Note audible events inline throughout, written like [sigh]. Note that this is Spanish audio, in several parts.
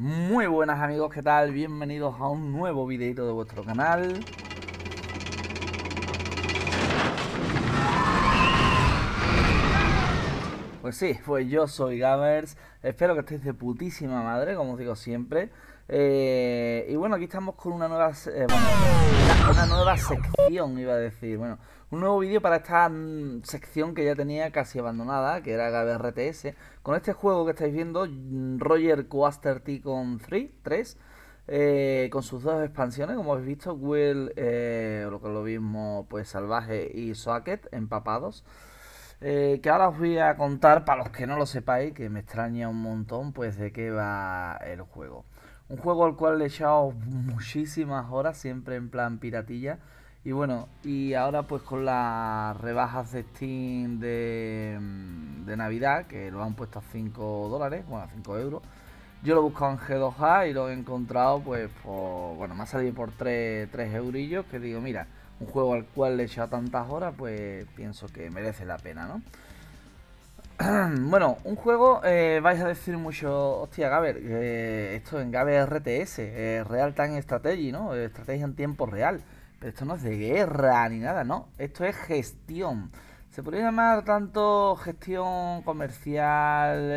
Muy buenas amigos, ¿qué tal? Bienvenidos a un nuevo videito de vuestro canal Pues sí, pues yo soy Gamers Espero que estéis de putísima madre, como digo siempre eh, y bueno, aquí estamos con una nueva, eh, nueva sección, iba a decir. Bueno, un nuevo vídeo para esta mm, sección que ya tenía casi abandonada, que era GBRTS. Con este juego que estáis viendo, mm, Roger Quaster Ticon 3, 3 con sus dos expansiones, como habéis visto, Will, eh, lo que lo mismo, pues Salvaje y Socket, empapados. que ahora os voy a contar, para los que no lo sepáis, que me extraña un montón, pues de qué va el juego. Un juego al cual le he echado muchísimas horas, siempre en plan piratilla. Y bueno, y ahora pues con las rebajas de Steam de, mm, Navidad, que lo han puesto a 5 dólares, bueno, a 5 euros. Yo lo he buscado en G2A y lo he encontrado, pues, bueno, me ha salido por 3, 3 eurillos, que digo, mira, un juego al cual le he echado tantas horas, pues pienso que merece la pena, ¿no? [clears throat] bueno, un juego, eh, vais a decir mucho, hostia, Gaber, eh, esto en Gaber RTS, eh, Real Time Strategy, ¿no? Estrategia en tiempo real. Pero esto no es de guerra ni nada, ¿no? Esto es gestión. Se podría llamar tanto gestión comercial,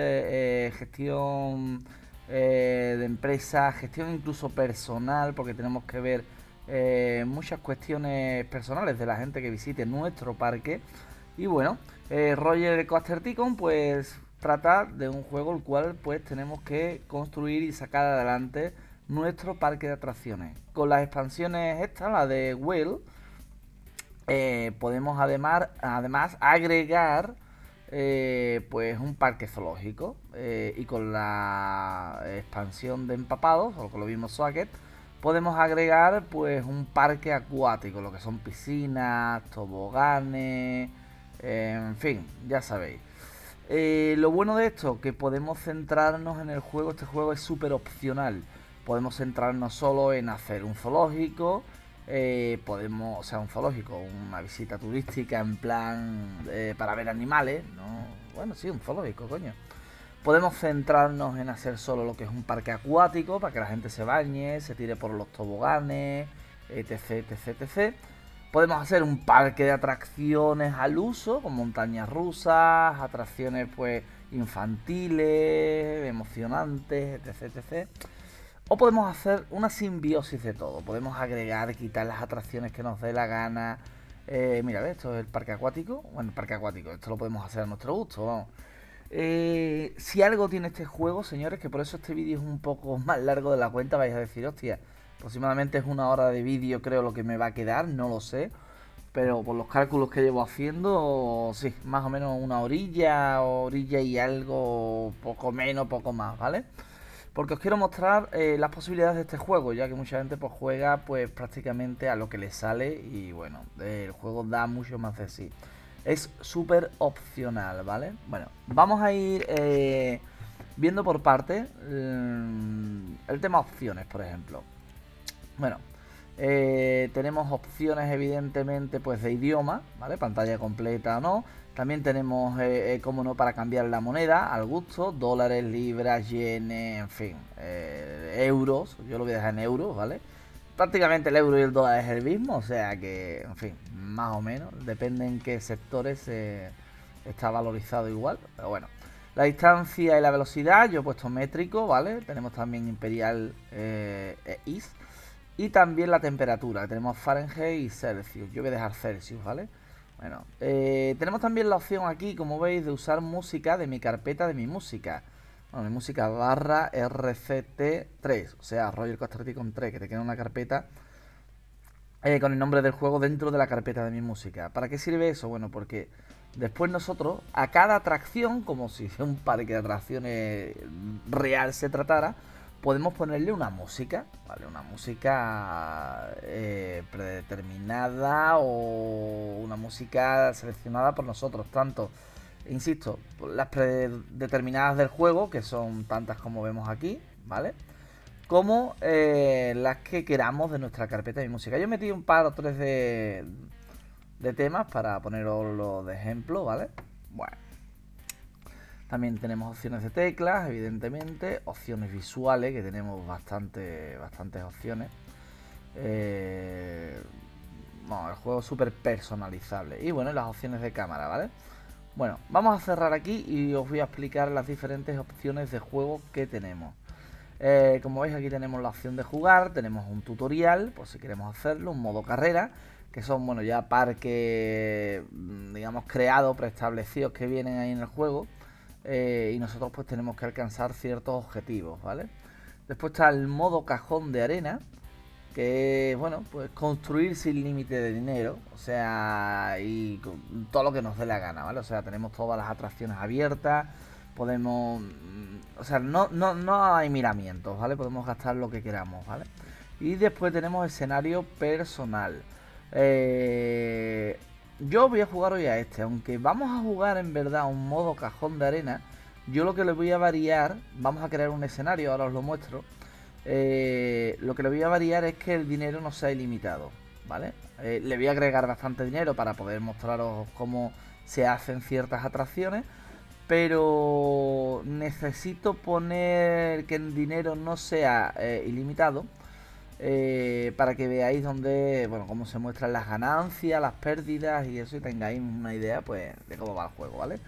gestión de empresa, gestión incluso personal, porque tenemos que ver muchas cuestiones personales de la gente que visite nuestro parque. Y bueno, eh, Roger coaster, pues trata de un juego el cual pues tenemos que construir y sacar adelante nuestro parque de atracciones. Con las expansiones estas, la de Will, eh, podemos además, además agregar eh, pues un parque zoológico eh, y con la expansión de empapados o con lo mismo Socket podemos agregar pues un parque acuático lo que son piscinas toboganes en fin, ya sabéis. Eh, lo bueno de esto, que podemos centrarnos en el juego, este juego es súper opcional. Podemos centrarnos solo en hacer un zoológico, eh, podemos, o sea, un zoológico, una visita turística en plan eh, para ver animales, ¿no? Bueno, sí, un zoológico, coño. Podemos centrarnos en hacer solo lo que es un parque acuático, para que la gente se bañe, se tire por los toboganes, etc, etc, etc. Podemos hacer un parque de atracciones al uso, con montañas rusas, atracciones pues infantiles, emocionantes, etc, etc. O podemos hacer una simbiosis de todo. Podemos agregar, quitar las atracciones que nos dé la gana. Eh, mira, esto es el parque acuático. Bueno, el parque acuático, esto lo podemos hacer a nuestro gusto, vamos. Eh, si algo tiene este juego, señores, que por eso este vídeo es un poco [laughs] más largo de la cuenta, vais a decir, hostia, Aproximadamente es una hora de vídeo creo lo que me va a quedar, no lo sé. Pero por los cálculos que llevo haciendo, sí, más o menos una orilla, orilla y algo, poco menos, poco más, ¿vale? Porque os quiero mostrar eh, las posibilidades de este juego, ya que mucha gente pues juega pues prácticamente a lo que le sale y bueno, el juego da mucho más de sí. Es súper opcional, ¿vale? Bueno, vamos a ir... Eh, viendo por parte mm, el tema opciones, por ejemplo. Bueno, eh, tenemos opciones evidentemente pues de idioma, ¿vale? Pantalla completa o no. También tenemos, eh, eh, como no, para cambiar la moneda al gusto, dólares, libras, yenes, en fin, euros, yo lo voy a dejar en euros, ¿vale? Prácticamente el euro y el dólar es el mismo, o sea que, en fin, más o menos, depende en qué sectores está valorizado igual, pero bueno. La distancia y la velocidad, yo he puesto métrico, ¿vale? Tenemos también imperial e y también la temperatura, tenemos Fahrenheit y Celsius. Yo voy a dejar Celsius, ¿vale? Bueno, eh, tenemos también la opción aquí, como veis, de usar música de mi carpeta de mi música. Bueno, mi música barra RCT3, o sea, Roger con 3, que te queda una carpeta eh, con el nombre del juego dentro de la carpeta de mi música. ¿Para qué sirve eso? Bueno, porque después nosotros, a cada atracción, como si [laughs] un parque de atracciones real se tratara, podemos ponerle una música, ¿vale? Una música eh, predeterminada o una música seleccionada por nosotros, tanto, insisto, las predeterminadas del juego, que son tantas como vemos aquí, ¿vale? Como eh, las que queramos de nuestra carpeta de música. Yo metí un par o tres de, temas para ponerlo de ejemplo, ¿vale? Bueno. También tenemos opciones de teclas, evidentemente, opciones visuales, que tenemos bastante, bastantes opciones. Eh, el juego es súper personalizable. Y bueno, las opciones de cámara, ¿vale? Bueno, vamos a cerrar aquí y os voy a explicar las diferentes opciones de juego que tenemos. Eh, como veis aquí tenemos la opción de jugar, tenemos un tutorial, por si queremos hacerlo, un modo carrera, que son, bueno, ya parques, digamos, creados, preestablecidos que vienen ahí en el juego. Eh, y nosotros pues tenemos que alcanzar ciertos objetivos, ¿vale? Después está el modo cajón de arena, que bueno, pues construir sin límite de dinero, o sea, y todo lo que nos dé la gana, ¿vale? O sea, tenemos todas las atracciones abiertas, podemos, mm, o sea, no, no, no hay miramientos, ¿vale? Podemos gastar lo que queramos, ¿vale? Y después tenemos escenario personal. Eh, yo voy a jugar hoy a este, aunque vamos a jugar en verdad un modo cajón de arena. Yo lo que le voy a variar, vamos a crear un escenario, ahora os lo muestro. Eh, lo que le voy a variar es que el dinero no sea ilimitado, ¿vale? Eh, le voy a agregar bastante dinero para poder mostraros cómo se hacen ciertas atracciones, pero necesito poner que el dinero no sea eh, ilimitado eh, para que veáis dónde, bueno, cómo se muestran las ganancias, las pérdidas y eso y tengáis una idea, pues, de cómo va el juego, ¿vale?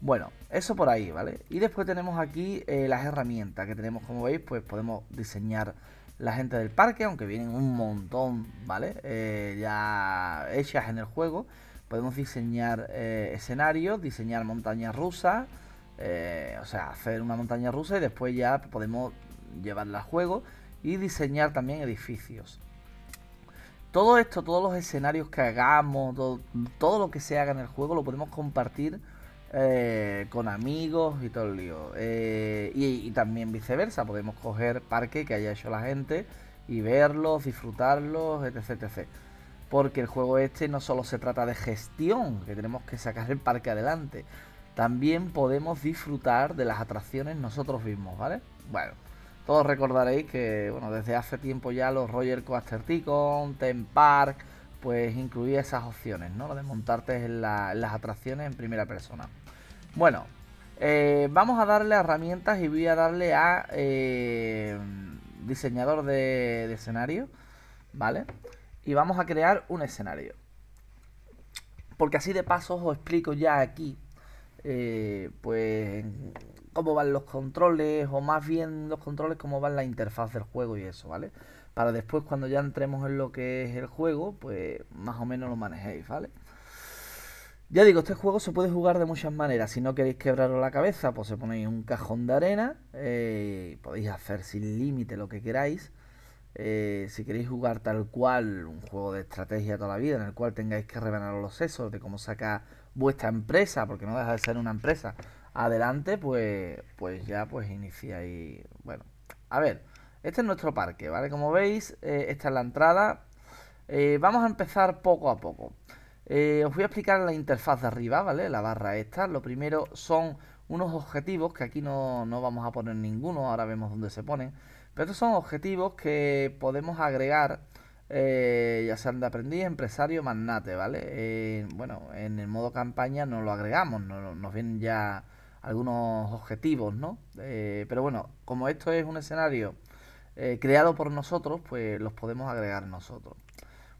Bueno, eso por ahí, ¿vale? Y después tenemos aquí eh, las herramientas que tenemos, como veis, pues podemos diseñar la gente del parque, aunque vienen un montón, ¿vale? Eh, ya hechas en el juego. Podemos diseñar escenarios, diseñar montañas rusas, o sea, hacer una montaña rusa y después ya podemos llevarla al juego y diseñar también edificios. Todo esto, todos los escenarios que hagamos, todo, lo que se haga en el juego lo podemos compartir eh, con amigos y todo el lío. Eh, y, también viceversa, podemos coger parque que haya hecho la gente y verlos, disfrutarlos, etc, etc. Porque el juego este no solo se trata de gestión, que tenemos que sacar el parque adelante, también podemos disfrutar de las atracciones nosotros mismos, ¿vale? Bueno. Todos recordaréis que, bueno, desde hace tiempo ya los Roger Coaster Ticon, Ten Park, pues incluía esas opciones, ¿no? Lo de montarte en, las atracciones en primera persona. Bueno, eh, vamos a darle a herramientas y voy a darle a eh, diseñador de, escenario, ¿vale? Y vamos a crear un escenario. Porque así de paso os explico ya aquí eh, pues cómo van los controles, o más bien los controles, cómo va la interfaz del juego y eso, ¿vale? Para después, cuando ya entremos en lo que es el juego, pues más o menos lo manejéis, ¿vale? Ya digo, este juego se puede jugar de muchas maneras. Si no queréis quebraros la cabeza, pues se ponéis un cajón de arena. Eh, podéis hacer sin límite lo que queráis. Eh, si queréis jugar tal cual un juego de estrategia toda la vida, en el cual tengáis que rebanaros los sesos de cómo saca vuestra empresa, porque no deja de ser una empresa, adelante, pues, pues ya pues inicia y bueno, a ver, este es nuestro parque, ¿vale? Como veis, eh, esta es la entrada. Eh, vamos a empezar poco a poco. Eh, os voy a explicar la interfaz de arriba, ¿vale? La barra esta. Lo primero son unos objetivos, que aquí no, no vamos a poner ninguno, ahora vemos dónde se ponen. Pero estos son objetivos que podemos agregar, ya sean de aprendiz, empresario, magnate, ¿vale? bueno, en el modo campaña no lo agregamos, no, nos vienen ya algunos objetivos, ¿no? Eh, pero bueno, como esto es un escenario eh, creado por nosotros, pues los podemos agregar nosotros.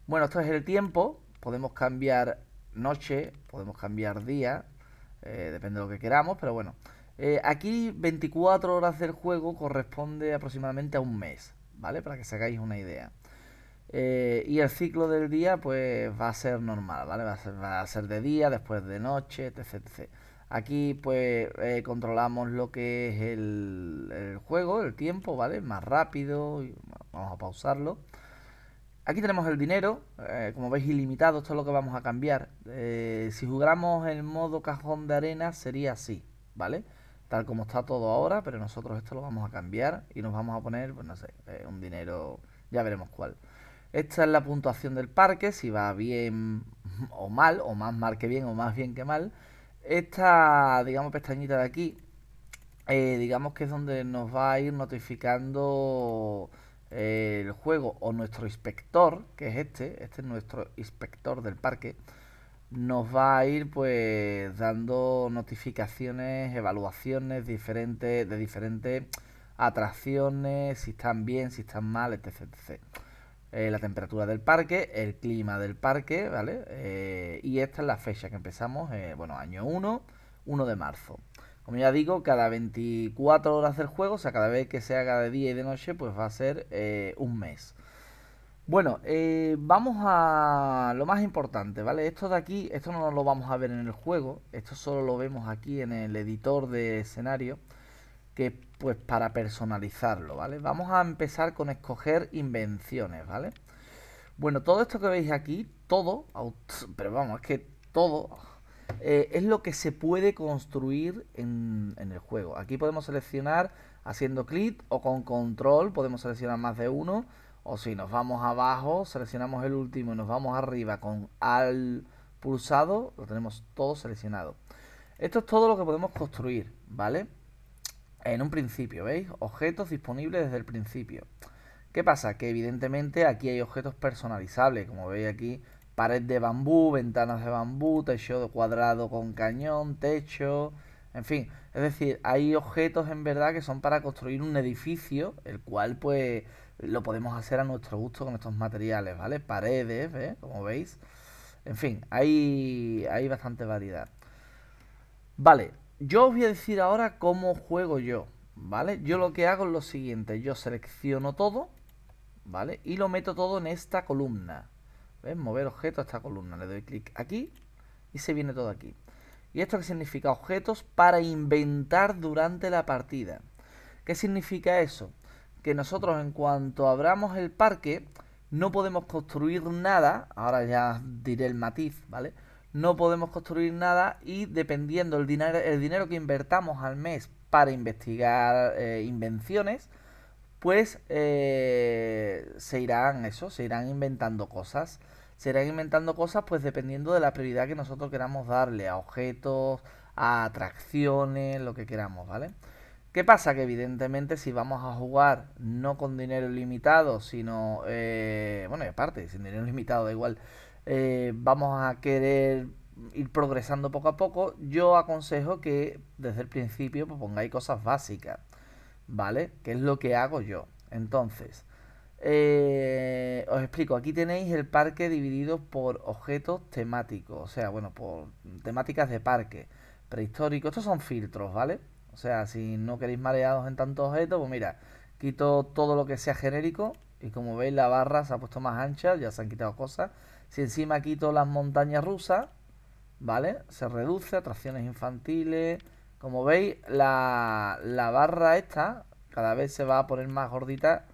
Bueno, esto es el tiempo, podemos cambiar noche, podemos cambiar día, eh, depende de lo que queramos, pero bueno. aquí 24 horas del juego corresponde aproximadamente a un mes, ¿vale? Para que se hagáis una idea. y el ciclo del día, pues va a ser normal, ¿vale? Va a ser, de día, después de noche, etcétera etc, Aquí pues eh, controlamos lo que es el, juego, el tiempo, ¿vale? Más rápido, vamos a pausarlo. Aquí tenemos el dinero, eh, como veis ilimitado, esto es lo que vamos a cambiar. Eh, si jugamos el modo cajón de arena sería así, ¿vale? Tal como está todo ahora, pero nosotros esto lo vamos a cambiar y nos vamos a poner, pues no sé, un dinero, ya veremos cuál. Esta es la puntuación del parque, si va bien o mal, o más mal que bien o más bien que mal. Esta, digamos, pestañita de aquí, eh, digamos que es donde nos va a ir notificando eh, el juego o nuestro inspector, que es este, este es nuestro inspector del parque, nos va a ir pues dando notificaciones, evaluaciones diferentes de diferentes atracciones, si están bien, si están mal, etc. Eh, la temperatura del parque, el clima del parque, ¿vale? Eh, y esta es la fecha que empezamos, eh, bueno, año 1, 1 de marzo. Como ya digo, cada 24 horas del juego, o sea, cada vez que se haga de día y de noche, pues va a ser un mes. Bueno, vamos a lo más importante, ¿vale? Esto de aquí, esto no lo vamos a ver en el juego, esto solo lo vemos aquí en el editor de escenario, que pues para personalizarlo, ¿vale? Vamos a empezar con escoger invenciones, ¿vale? Bueno, todo esto que veis aquí, todo, pero vamos, es que todo eh, es lo que se puede construir en, en el juego. Aquí podemos seleccionar haciendo clic o con control, podemos seleccionar más de uno. O si nos vamos abajo, seleccionamos el último y nos vamos arriba con al pulsado, lo tenemos todo seleccionado. Esto es todo lo que podemos construir, ¿vale? en un principio, ¿veis? Objetos disponibles desde el principio. ¿Qué pasa? Que evidentemente aquí hay objetos personalizables, como veis aquí, pared de bambú, ventanas de bambú, techo cuadrado con cañón, techo, en fin. Es decir, hay objetos en verdad que son para construir un edificio, el cual pues lo podemos hacer a nuestro gusto con estos materiales, ¿vale? Paredes, ¿eh? Como veis. En fin, hay, hay bastante variedad. Vale, yo os voy a decir ahora cómo juego yo, ¿vale? Yo lo que hago es lo siguiente, yo selecciono todo, ¿vale? Y lo meto todo en esta columna. ¿Ves? Mover objeto a esta columna. Le doy clic aquí y se viene todo aquí. ¿Y esto qué significa? Objetos para inventar durante la partida. ¿Qué significa eso? Que nosotros en cuanto abramos el parque no podemos construir nada, ahora ya diré el matiz, ¿vale? no podemos construir nada y dependiendo el dinero, el dinero que invertamos al mes para investigar eh, invenciones, pues eh, se irán eso, se irán inventando cosas. Se irán inventando cosas pues dependiendo de la prioridad que nosotros queramos darle a objetos, a atracciones, lo que queramos, ¿vale? ¿Qué pasa? Que evidentemente si vamos a jugar no con dinero limitado, sino, eh, bueno, aparte, sin dinero limitado da igual, eh, vamos a querer ir progresando poco a poco, yo aconsejo que desde el principio pues, pongáis cosas básicas, ¿vale? Que es lo que hago yo. Entonces, eh, os explico, aquí tenéis el parque dividido por objetos temáticos, o sea, bueno, por temáticas de parque prehistórico. Estos son filtros, ¿vale? O sea, si no queréis mareados en tantos objetos, pues mira, quito todo lo que sea genérico y como veis la barra se ha puesto más ancha, ya se han quitado cosas si encima quito las montañas rusas, ¿vale? Se reduce, atracciones infantiles. Como veis, la, la barra esta cada vez se va a poner más gordita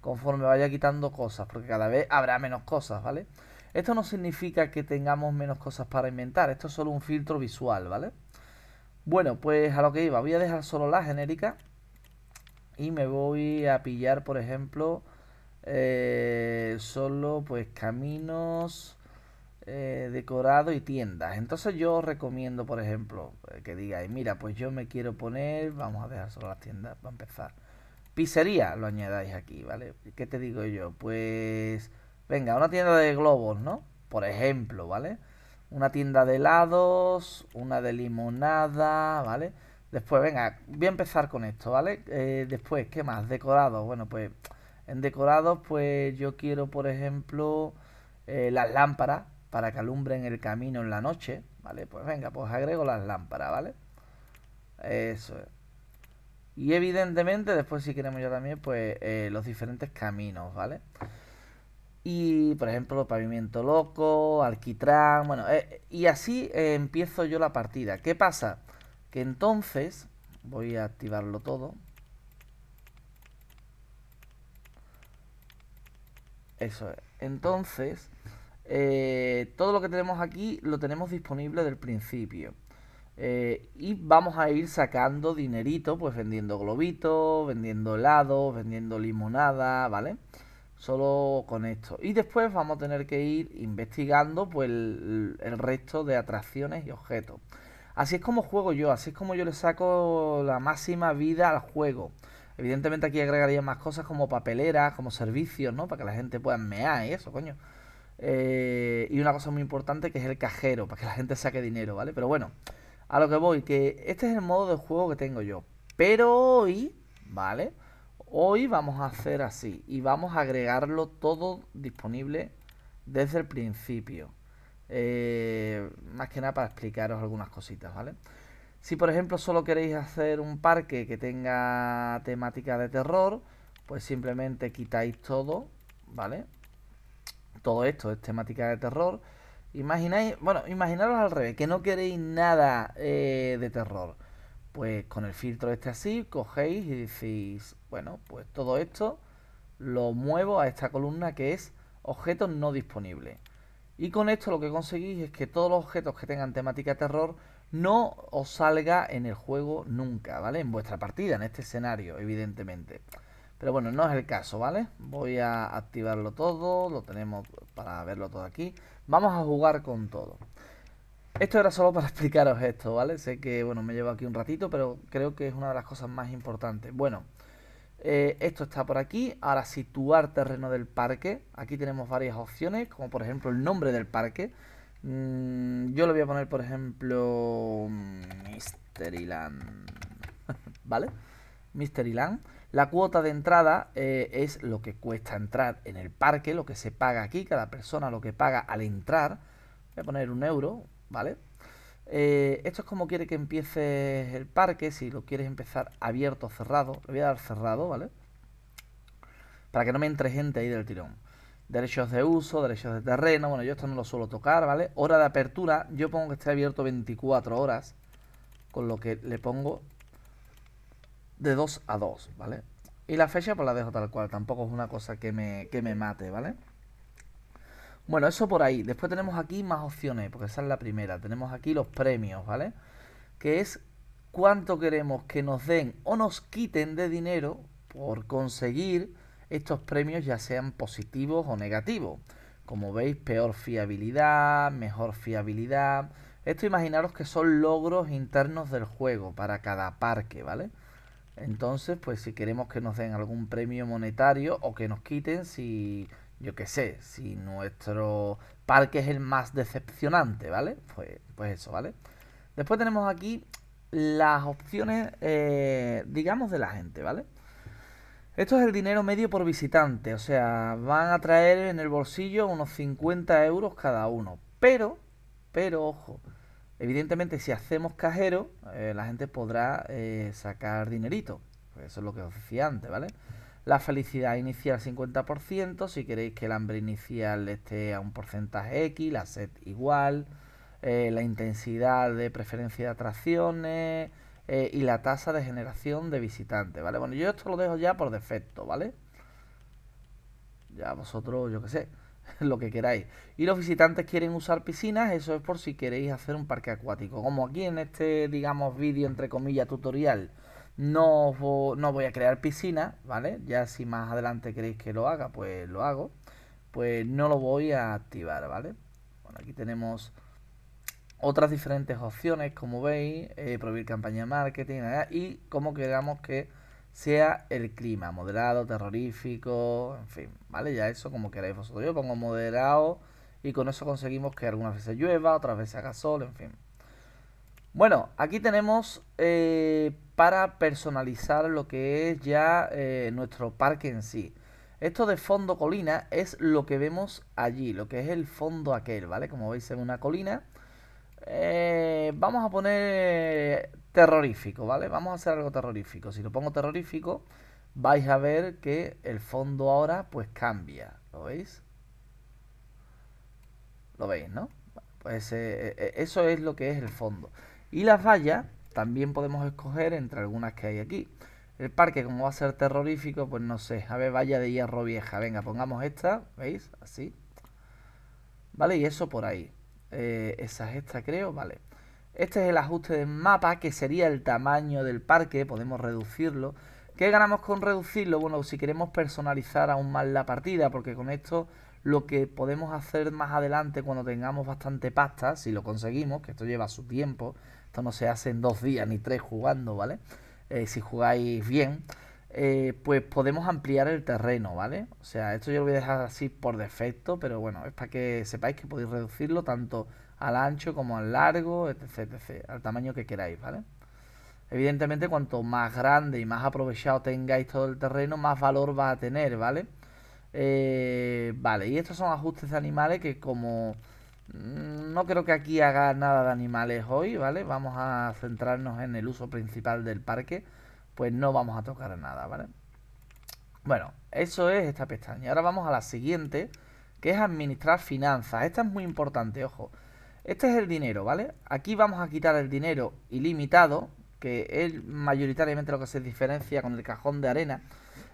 conforme vaya quitando cosas, porque cada vez habrá menos cosas, ¿vale? Esto no significa que tengamos menos cosas para inventar, esto es solo un filtro visual, ¿vale? Bueno, pues a lo que iba, voy a dejar solo la genérica y me voy a pillar, por ejemplo, eh, solo pues caminos eh, decorado y tiendas. Entonces yo recomiendo, por ejemplo, eh, que digáis, mira, pues yo me quiero poner, vamos a dejar solo las tiendas para empezar. Pizzería, lo añadáis aquí, ¿vale? ¿Qué te digo yo? Pues, venga, una tienda de globos, ¿no? Por ejemplo, ¿vale? Una tienda de helados, una de limonada, ¿vale? Después, venga, voy a empezar con esto, ¿vale? después, ¿qué más? decorado, bueno, pues en decorados, pues yo quiero, por ejemplo, eh, las lámparas para que alumbren el camino en la noche, ¿vale? Pues venga, pues agrego las lámparas, ¿vale? Eso es. Y evidentemente, después si queremos yo también, pues eh, los diferentes caminos, ¿vale? Y, por ejemplo, pavimento loco, alquitrán, bueno, eh, y así empiezo yo la partida. ¿Qué pasa? Que entonces, voy a activarlo todo, Eso es. Entonces, eh, todo lo que tenemos aquí lo tenemos disponible del principio. Eh, y vamos a ir sacando dinerito, pues vendiendo globitos, vendiendo helados, vendiendo limonada, ¿vale? Solo con esto. Y después vamos a tener que ir investigando pues el resto de atracciones y objetos. Así es como juego yo, así es como yo le saco la máxima vida al juego. Evidentemente aquí agregaría más cosas como papeleras, como servicios, ¿no? Para que la gente pueda mear y eso, coño. Eh, y una cosa muy importante que es el cajero, para que la gente saque dinero, ¿vale? Pero bueno, a lo que voy, que este es el modo de juego que tengo yo. Pero hoy, ¿vale? Hoy vamos a hacer así y vamos a agregarlo todo disponible desde el principio. Eh, más que nada para explicaros algunas cositas, ¿vale? Si por ejemplo solo queréis hacer un parque que tenga temática de terror, pues simplemente quitáis todo, ¿vale? Todo esto es temática de terror. Imagináis, bueno, imaginaros al revés, que no queréis nada eh, de terror. Pues con el filtro este así, cogéis y decís, bueno, pues todo esto lo muevo a esta columna que es objetos no disponible. Y con esto lo que conseguís es que todos los objetos que tengan temática terror no os salga en el juego nunca, ¿vale? En vuestra partida, en este escenario, evidentemente. Pero bueno, no es el caso, ¿vale? Voy a activarlo todo, lo tenemos para verlo todo aquí. Vamos a jugar con todo. Esto era solo para [laughs] explicaros esto, ¿vale? Sé que, bueno, me llevo aquí un ratito, pero creo que es una de las cosas más importantes. Bueno, eh, esto está por aquí. Ahora situar terreno del parque. Aquí tenemos varias opciones, como por ejemplo el nombre del parque. Mm, yo lo voy a poner, por ejemplo, Mysteryland. [laughs] ¿Vale? Mysteryland. La cuota de entrada eh, es lo que cuesta entrar en el parque, lo que se paga aquí, cada persona lo que paga al entrar. Voy a poner un euro, ¿vale? Eh, esto es como quiere que empiece el parque, si lo quieres empezar abierto o cerrado. Le voy a dar cerrado, ¿vale? Para que no me entre gente ahí del tirón. Derechos de uso, derechos de terreno, bueno, yo esto no lo suelo tocar, ¿vale? Hora de apertura, yo pongo que esté abierto 24 horas, con lo que le pongo de 2 a 2, ¿vale? Y la fecha pues la dejo tal cual, tampoco es una cosa que me, que me mate, ¿vale? Bueno, eso por ahí. Después tenemos aquí más opciones, porque esa es la primera. Tenemos aquí los premios, ¿vale? Que es cuánto queremos que nos den o nos quiten de dinero por conseguir estos premios, ya sean positivos o negativos. Como veis, peor fiabilidad, mejor fiabilidad. Esto imaginaros que son logros internos del juego para cada parque, ¿vale? Entonces, pues si queremos que nos den algún premio monetario o que nos quiten si yo qué sé, si nuestro parque es el más decepcionante, ¿vale? Pues, pues eso, ¿vale? Después tenemos aquí las opciones, eh, digamos, de la gente, ¿vale? Esto es el dinero medio por visitante, o sea, van a traer en el bolsillo unos 50 euros cada uno. Pero, pero, ojo, evidentemente si hacemos cajero, eh, la gente podrá eh, sacar dinerito. Pues eso es lo que os decía antes, ¿vale? La felicidad inicial 50%, si queréis que el hambre inicial esté a un porcentaje X, la sed igual, eh, la intensidad de preferencia de atracciones eh, y la tasa de generación de visitantes, ¿vale? Bueno, yo esto lo dejo ya por defecto, ¿vale? Ya vosotros, yo qué sé, [laughs] lo que queráis. Y los visitantes quieren usar piscinas, eso es por si queréis hacer un parque acuático. Como aquí en este, digamos, vídeo, entre comillas, tutorial no, voy a crear piscina, ¿vale? Ya si más adelante queréis que lo haga, pues lo hago. Pues no lo voy a activar, ¿vale? Bueno, aquí tenemos otras diferentes opciones, como veis, eh, prohibir campaña de marketing y como queramos que sea el clima, moderado, terrorífico, en fin, ¿vale? Ya eso como queráis vosotros. Yo pongo moderado y con eso conseguimos que algunas veces llueva, otras veces haga sol, en fin. Bueno, aquí tenemos eh, para personalizar lo que es ya eh, nuestro parque en sí. Esto de fondo colina es lo que vemos allí, lo que es el fondo aquel, ¿vale? Como veis en una colina. Eh, vamos a poner terrorífico, ¿vale? Vamos a hacer algo terrorífico. Si lo pongo terrorífico, vais a ver que el fondo ahora pues cambia. ¿Lo veis? ¿Lo veis, no? Pues eso es lo que es el fondo. Y las vallas también podemos escoger entre algunas que hay aquí. El parque, como va a ser terrorífico, pues no sé. A ver, valla de hierro vieja. Venga, pongamos esta, ¿veis? Así. ¿Vale? Y eso por ahí. Eh, esa es esta, creo, vale. Este es el ajuste del mapa, que sería el tamaño del parque. Podemos reducirlo. ¿Qué ganamos con reducirlo? Bueno, si queremos personalizar aún más la partida, porque con esto lo que podemos hacer más adelante cuando tengamos bastante pasta, si lo conseguimos, que esto lleva su tiempo, esto no se hace en dos días ni tres jugando, ¿vale? Eh, si jugáis bien, eh, pues podemos ampliar el terreno, ¿vale? O sea, esto yo lo voy a dejar así por defecto, pero bueno, es para que sepáis que podéis reducirlo tanto al ancho como al largo, etc, al tamaño que queráis, ¿vale? Evidentemente, cuanto más grande y más aprovechado tengáis todo el terreno, más valor va a tener, ¿vale? Eh, vale, y estos son ajustes de animales que como Mm, no creo que aquí haga nada de animales hoy, ¿vale? Vamos a centrarnos en el uso principal del parque. Pues no vamos a tocar nada, ¿vale? Bueno, eso es esta pestaña. Ahora vamos a la siguiente, que es administrar finanzas. Esta es muy importante, ojo. Este es el dinero, ¿vale? Aquí vamos a quitar el dinero ilimitado, que es mayoritariamente lo que se diferencia con el cajón de arena.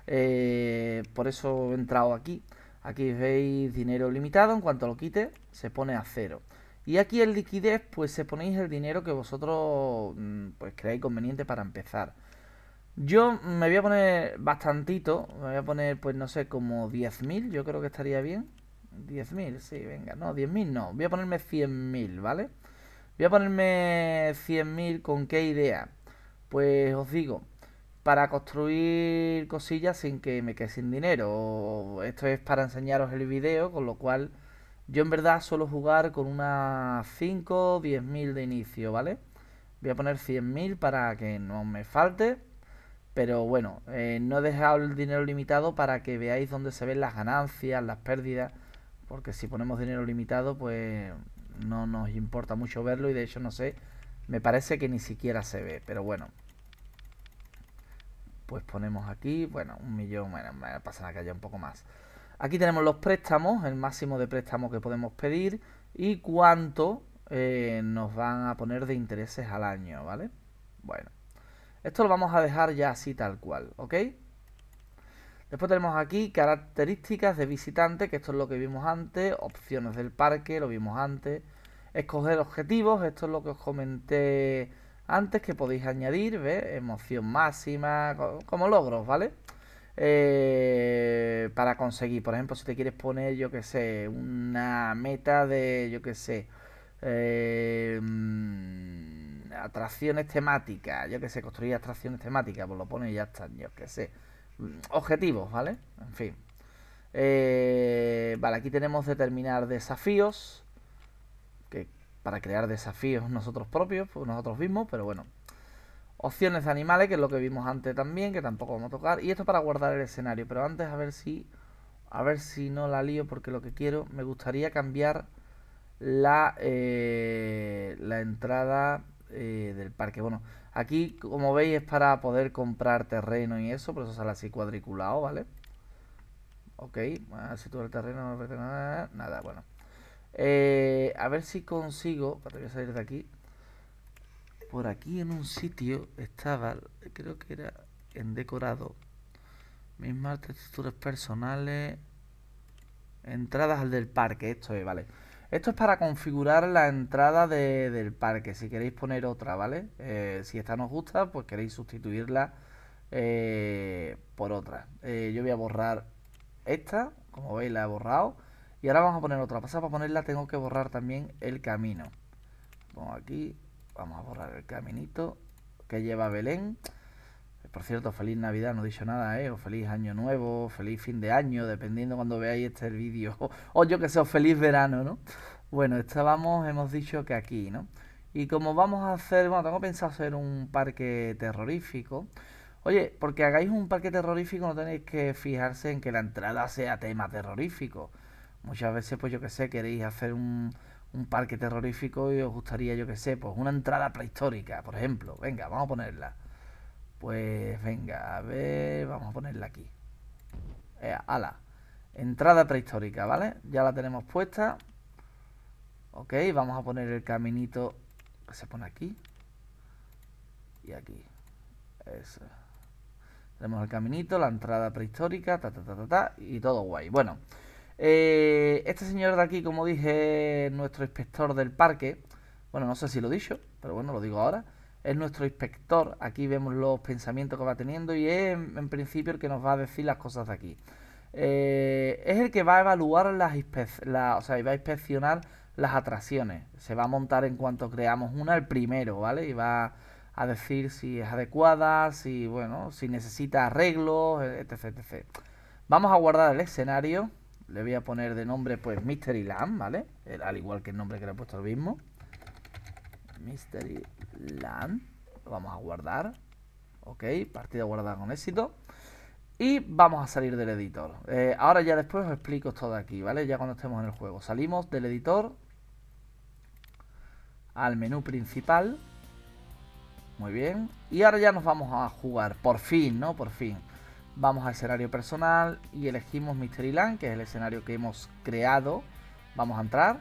Eh, por eso he entrado aquí. Aquí veis dinero limitado, en cuanto lo quite se pone a cero. Y aquí en liquidez, pues se ponéis el dinero que vosotros mm, pues creáis conveniente para empezar. Yo me voy a poner bastantito, me voy a poner pues no sé, como 10.000, yo creo que estaría bien. 10.000, sí, venga, no, 10.000 no, voy a ponerme 100.000, ¿vale? Voy a ponerme 100.000 con qué idea. Pues os digo, para construir cosillas sin que me quede sin dinero. Esto es para enseñaros el video, con lo cual yo en verdad suelo jugar con unas 5 o 10 mil de inicio, ¿vale? Voy a poner 100.000 para que no me falte. Pero bueno, eh, no he dejado el dinero limitado para que veáis dónde se ven las ganancias, las pérdidas. Porque si ponemos dinero limitado, pues no nos importa mucho verlo y de hecho no sé, me parece que ni siquiera se ve. Pero bueno pues ponemos aquí, bueno, un millón, bueno, pasa pasará que haya un poco más. Aquí tenemos los préstamos, el máximo de préstamos que podemos pedir y cuánto eh, nos van a poner de intereses al año, ¿vale? Bueno, esto lo vamos a dejar ya así tal cual, ¿ok? Después tenemos aquí características de visitante, que esto es lo que vimos antes, opciones del parque, lo vimos antes, escoger objetivos, esto es lo que os comenté antes que podéis añadir, ¿ves? Emoción máxima, como logros, ¿vale? Eh, para conseguir, por ejemplo, si te quieres poner, yo que sé, una meta de, yo que sé, eh, mm, atracciones temáticas, yo que sé, construir atracciones temáticas, pues lo pones y ya está, yo que sé. Mm, objetivos, ¿vale? En fin. Eh, vale, aquí tenemos determinar desafíos para crear desafíos nosotros propios, pues nosotros mismos, pero bueno. Opciones de animales, que es lo que vimos antes también, que tampoco vamos a tocar. Y esto para guardar el escenario, pero antes a ver si... A ver si no la lío, porque lo que quiero... Me gustaría cambiar la, eh, la entrada eh, del parque. Bueno, aquí como veis es para poder comprar terreno y eso, por eso sale así cuadriculado, ¿vale? Ok, ver si todo el terreno no nada, bueno. Eh, a ver si consigo. Para voy salir de aquí. Por aquí en un sitio estaba. Creo que era en decorado. Mismas texturas personales. Entradas al del parque. Esto es, vale. Esto es para configurar la entrada del parque. Si queréis poner otra, ¿vale? Eh, si esta nos gusta, pues queréis sustituirla eh, por otra. yo voy a borrar esta. Como veis, la he borrado. Y ahora vamos a poner otra pasada. Para ponerla tengo que borrar también el camino. Pongo aquí. Vamos a borrar el caminito que lleva Belén. Eh, por cierto, feliz Navidad, no he dicho nada, ¿eh? O feliz año nuevo, feliz fin de año, dependiendo cuando veáis este vídeo. [laughs] O yo que sé, feliz verano, ¿no? Bueno, estábamos, hemos dicho que aquí, ¿no? Y como vamos a hacer, bueno, tengo pensado hacer un parque terrorífico. Oye, porque hagáis un parque terrorífico no tenéis que fijarse en que la entrada sea tema terrorífico. Muchas veces, pues yo que sé, queréis hacer un, parque terrorífico y os gustaría, yo que sé, pues una entrada prehistórica, por ejemplo. Venga, vamos a ponerla. Pues venga, a ver, vamos a ponerla aquí. Eh, ala. Entrada prehistórica, ¿vale? Ya la tenemos puesta. Ok, vamos a poner el caminito que se pone aquí. Y aquí. Eso. Tenemos el caminito, la entrada prehistórica, ta, ta, ta, ta, ta, y todo guay. Bueno. Eh, este señor de aquí, como dije, nuestro inspector del parque. Bueno, no sé si lo he dicho, pero bueno, lo digo ahora. Es nuestro inspector. Aquí vemos los pensamientos que va teniendo y es, en principio, el que nos va a decir las cosas de aquí. Eh, es el que va a evaluar las o sea, va a inspeccionar las atracciones. Se va a montar en cuanto creamos una el primero, ¿vale? Y va a decir si es adecuada, si, bueno, si necesita arreglos, etc, etc. Vamos a guardar el escenario le voy a poner de nombre pues Mystery Land, ¿vale? Eh, al igual que el nombre que le he puesto al mismo. Mystery Land. Lo vamos a guardar. Ok, partida guardada con éxito. Y vamos a salir del editor. Eh, ahora ya después os explico todo aquí, ¿vale? Ya cuando estemos en el juego. Salimos del editor al menú principal. Muy bien. Y ahora ya nos vamos a jugar. Por fin, ¿no? Por fin. Vamos al escenario personal y elegimos Land, que es el escenario que hemos creado. Vamos a entrar.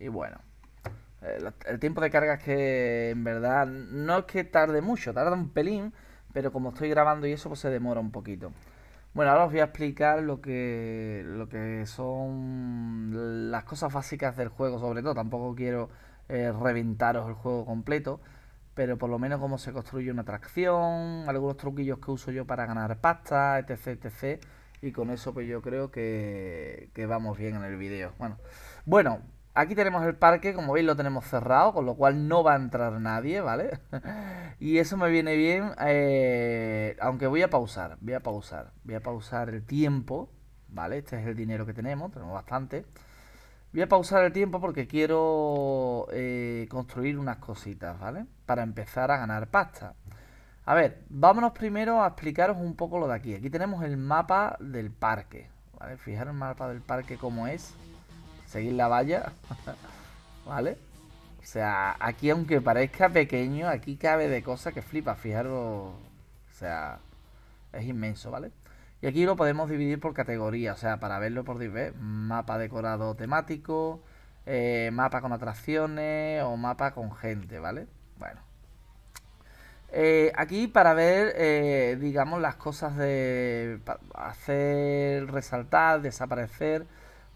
Y bueno, el, eh, el tiempo de carga es que en verdad no es que tarde mucho, tarda un pelín, pero como estoy grabando y eso pues se demora un poquito. Bueno, ahora os voy a explicar lo que, lo que son las cosas básicas del juego, sobre todo. Tampoco quiero eh, reventaros el juego completo, pero por lo menos cómo se construye una atracción, algunos truquillos que uso yo para ganar pasta, etc, etc. Y con eso pues yo creo que, que vamos bien en el vídeo. Bueno, bueno Aquí tenemos el parque, como veis lo tenemos cerrado, con lo cual no va a entrar nadie, ¿vale? [laughs] y eso me viene bien, eh, aunque voy a pausar, voy a pausar, voy a pausar el tiempo, ¿vale? Este es el dinero que tenemos, tenemos bastante. Voy a pausar el tiempo porque quiero eh, construir unas cositas, ¿vale? Para empezar a ganar pasta. A ver, vámonos primero a explicaros un poco lo de aquí. Aquí tenemos el mapa del parque, ¿vale? Fijaros el mapa del parque como es seguir la valla, [laughs] ¿vale? O sea, aquí aunque parezca pequeño, aquí cabe de cosas que flipa, fijaros, o sea, es inmenso, ¿vale? Y aquí lo podemos dividir por categoría, o sea, para verlo por ver, mapa decorado temático, eh, mapa con atracciones o mapa con gente, ¿vale? Bueno. Eh, aquí para ver, eh, digamos, las cosas de hacer, resaltar, desaparecer,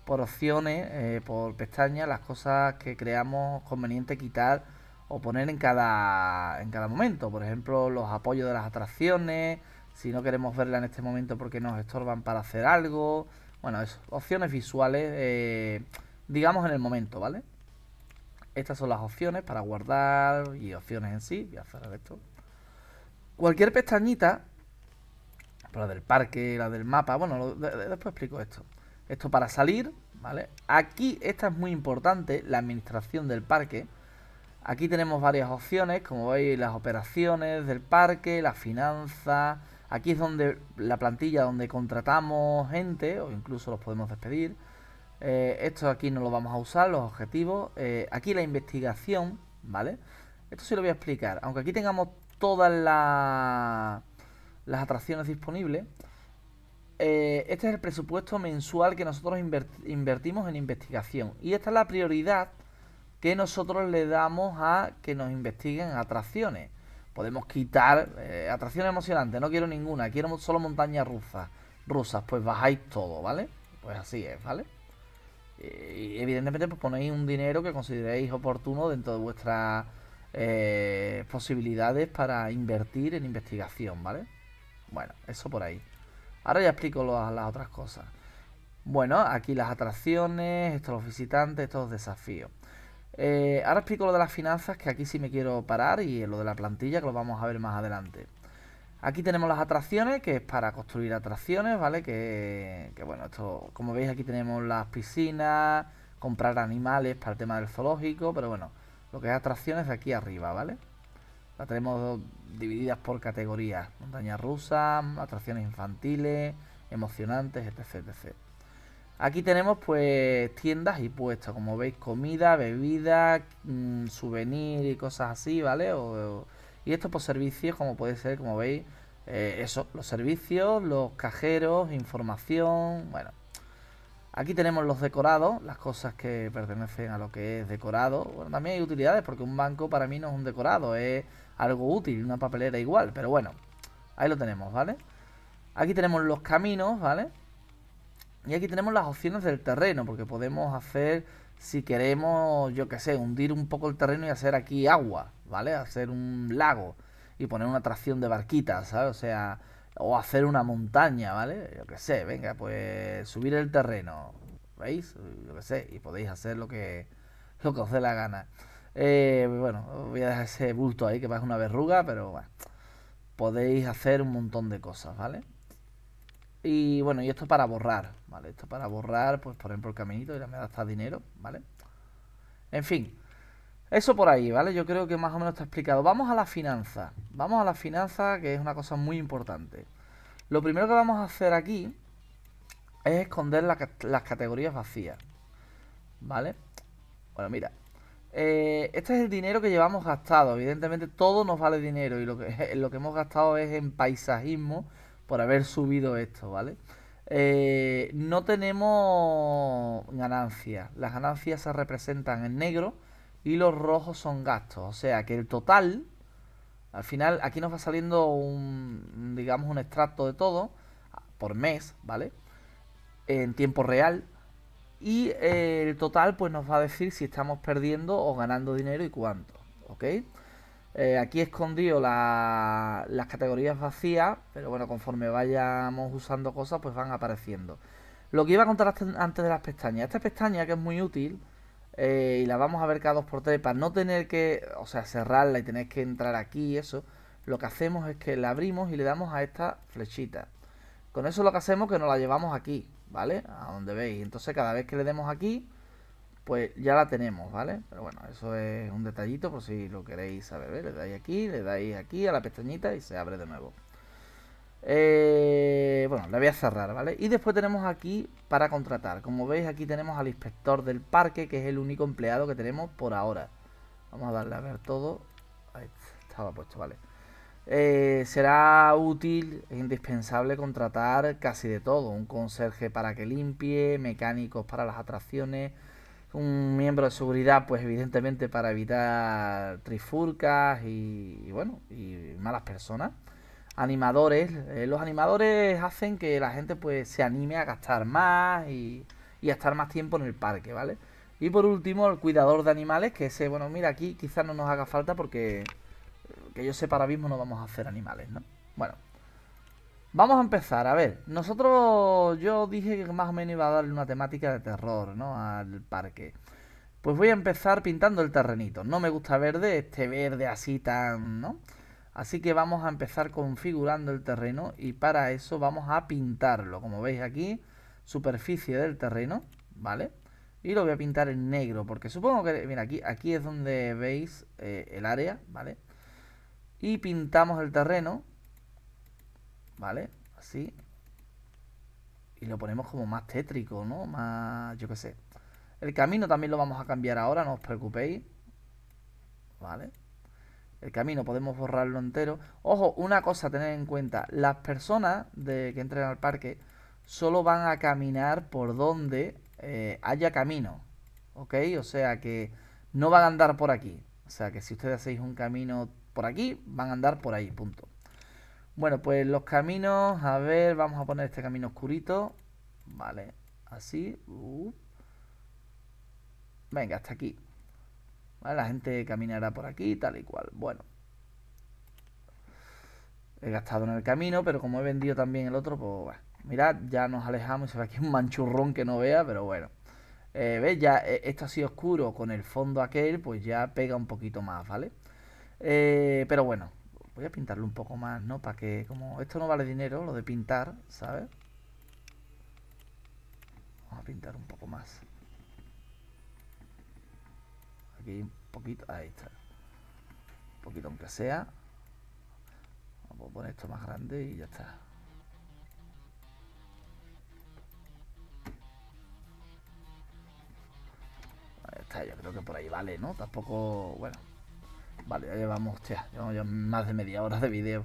por opciones, eh, por pestañas, las cosas que creamos conveniente quitar o poner en cada, en cada momento. Por ejemplo, los apoyos de las atracciones, si no queremos verla en este momento porque nos estorban para hacer algo. Bueno, es opciones visuales, eh, digamos en el momento, ¿vale? Estas son las opciones para guardar y opciones en sí. Voy a esto. Cualquier pestañita, la del parque, la del mapa, bueno, después explico esto. Esto para salir, ¿vale? Aquí, esta es muy importante, la administración del parque. Aquí tenemos varias opciones, como veis, las operaciones del parque, la finanza Aquí es donde la plantilla donde contratamos gente o incluso los podemos despedir. Eh, esto aquí no lo vamos a usar, los objetivos. Eh, aquí la investigación, ¿vale? Esto sí lo voy a explicar. Aunque aquí tengamos todas las atracciones disponibles, eh, este es el presupuesto mensual que nosotros invertimos en investigación. Y esta es la prioridad que nosotros le damos a que nos investiguen atracciones. Podemos quitar eh, atracciones emocionantes, no quiero ninguna, quiero solo montañas rusas. Rusas, pues bajáis todo, ¿vale? Pues así es, ¿vale? Eh, y evidentemente pues ponéis un dinero que consideréis oportuno dentro de vuestras posibilidades para invertir en investigación, ¿vale? Bueno, eso por ahí. Ahora ya explico las, otras cosas. Bueno, aquí las atracciones, estos visitantes, estos desafíos. Eh, ahora explico lo de las finanzas, que aquí sí me quiero parar, y lo de la plantilla, que lo vamos a ver más adelante. Aquí tenemos las atracciones, que es para construir atracciones, ¿vale? Que, que bueno, esto, como veis aquí tenemos las piscinas, comprar animales para el tema del zoológico, pero bueno, lo que es atracciones de aquí arriba, ¿vale? La tenemos divididas por categorías, montañas rusas, atracciones infantiles, emocionantes, etc, etc. Aquí tenemos pues tiendas y puestos, como veis, comida, bebida, mm, souvenir y cosas así, ¿vale? y esto por servicios, como puede ser, como veis, eh, eso, los servicios, los cajeros, información, bueno. Aquí tenemos los decorados, las cosas que pertenecen a lo que es decorado. Bueno, también hay utilidades porque un banco para mí no es un decorado, es algo útil, una papelera igual, pero bueno, ahí lo tenemos, ¿vale? Aquí tenemos los caminos, ¿vale? Y aquí tenemos las opciones del terreno, porque podemos hacer, si queremos, yo qué sé, hundir un poco el terreno y hacer aquí agua, ¿vale? Hacer un lago y poner una atracción de barquitas, ¿sabes? O sea, o hacer una montaña, ¿vale? Yo qué sé, venga, pues subir el terreno, ¿veis? Yo qué sé, y podéis hacer lo que, lo que os dé la gana. Eh, bueno, voy a dejar ese bulto ahí que ser una verruga, pero bueno. Podéis hacer un montón de cosas, ¿vale? Y bueno, y esto es para borrar, ¿vale? Esto es para borrar, pues por ejemplo el caminito y la me da hasta dinero, ¿vale? En fin, eso por ahí, ¿vale? Yo creo que más o menos está explicado. Vamos a la finanza. Vamos a la finanza, que es una cosa muy importante. Lo primero que vamos a hacer aquí es esconder las categorías vacías, ¿vale? Bueno, mira, eh, este es el dinero que llevamos gastado. Evidentemente todo nos vale dinero y lo que, [laughs] lo que hemos gastado es en paisajismo por haber subido esto, ¿vale? Eh, no tenemos ganancias. Las ganancias se representan en negro y los rojos son gastos. O sea que el total, al final, aquí nos va saliendo un, digamos, un extracto de todo por mes, ¿vale? En tiempo real. Y eh, el total pues nos va a decir si estamos perdiendo o ganando dinero y cuánto. ¿Ok? Eh, aquí he escondido las categorías vacías, pero bueno, conforme vayamos usando cosas, pues van apareciendo. Lo que iba a contar antes de las pestañas. Esta pestaña que es muy útil, eh, y la vamos a ver cada 2x3 para no tener que, o sea, cerrarla y tener que entrar aquí y eso, lo que hacemos es que la abrimos y le damos a esta flechita. Con eso lo que hacemos es que nos la llevamos aquí, ¿vale? A donde veis. Entonces cada vez que le demos aquí, pues ya la tenemos, ¿vale? Pero bueno, eso es un detallito por si lo queréis saber. Le dais aquí, le dais aquí a la pestañita y se abre de nuevo. Eh, bueno, la voy a cerrar, ¿vale? Y después tenemos aquí para contratar. Como veis, aquí tenemos al inspector del parque, que es el único empleado que tenemos por ahora. Vamos a darle a ver todo. Ahí estaba puesto, vale. Eh, será útil e indispensable contratar casi de todo, un conserje para que limpie, mecánicos para las atracciones, un miembro de seguridad pues evidentemente para evitar trifurcas y, bueno, y malas personas, animadores, eh, los animadores hacen que la gente pues se anime a gastar más y, y a estar más tiempo en el parque, ¿vale? Y por último, el cuidador de animales, que ese, bueno, mira, aquí quizás no nos haga falta porque que yo sepa ahora mismo no vamos a hacer animales, ¿no? Bueno, vamos a empezar. A ver, nosotros yo dije que más o menos iba a darle una temática de terror, ¿no? Al parque. Pues voy a empezar pintando el terrenito. No me gusta verde, este verde así tan, ¿no? Así que vamos a empezar configurando el terreno y para eso vamos a pintarlo. Como veis aquí, superficie del terreno, ¿vale? Y lo voy a pintar en negro porque supongo que, mira, aquí, aquí es donde veis eh, el área, ¿vale? y pintamos el terreno, ¿vale? Así. Y lo ponemos como más tétrico, ¿no? Más, yo qué sé. El camino también lo vamos a cambiar ahora, no os preocupéis. ¿Vale? El camino podemos borrarlo entero. Ojo, una cosa a tener en cuenta. Las personas de, que entren al parque solo van a caminar por donde eh, haya camino. ¿Ok? O sea que no van a andar por aquí. O sea que si ustedes hacéis un camino por aquí, van a andar por ahí, punto. Bueno, pues los caminos, a ver, vamos a poner este camino oscurito. Vale, así. Uh. Venga, hasta aquí. la gente caminará por aquí, tal y cual. Bueno. He gastado en el camino, pero como he vendido también el otro, pues Mirad, ya nos alejamos se ve aquí un manchurrón que no vea, pero bueno. ve, eh, ¿Ves? Ya está eh, esto así oscuro con el fondo aquel, pues ya pega un poquito más, ¿vale? vale eh, pero bueno, voy a pintarlo un poco más, ¿no? Para que, como esto no vale dinero, lo de pintar, ¿sabes? Vamos a pintar un poco más. Aquí un poquito, ahí está. Un poquito aunque sea. Vamos a poner esto más grande y ya está. Ahí está, yo creo que por ahí vale, ¿no? Tampoco, bueno. Vale, ya llevamos, más de media hora de vídeo.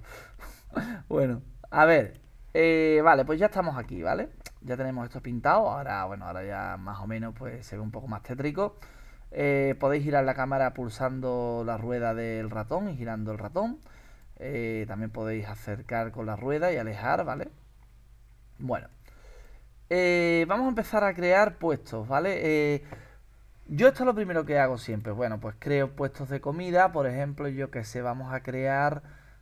[laughs] bueno, a ver. Eh, vale, pues ya estamos aquí, ¿vale? Ya tenemos esto pintado. Ahora, bueno, ahora ya más o menos pues se ve un poco más tétrico. Eh, podéis girar la cámara pulsando la rueda del ratón y girando el ratón. Eh, también podéis acercar con la rueda y alejar, ¿vale? Bueno. vamos a empezar a crear puestos, ¿vale? Yo esto es lo primero que hago siempre. Bueno, pues creo puestos de comida, por ejemplo, yo que sé, vamos a crear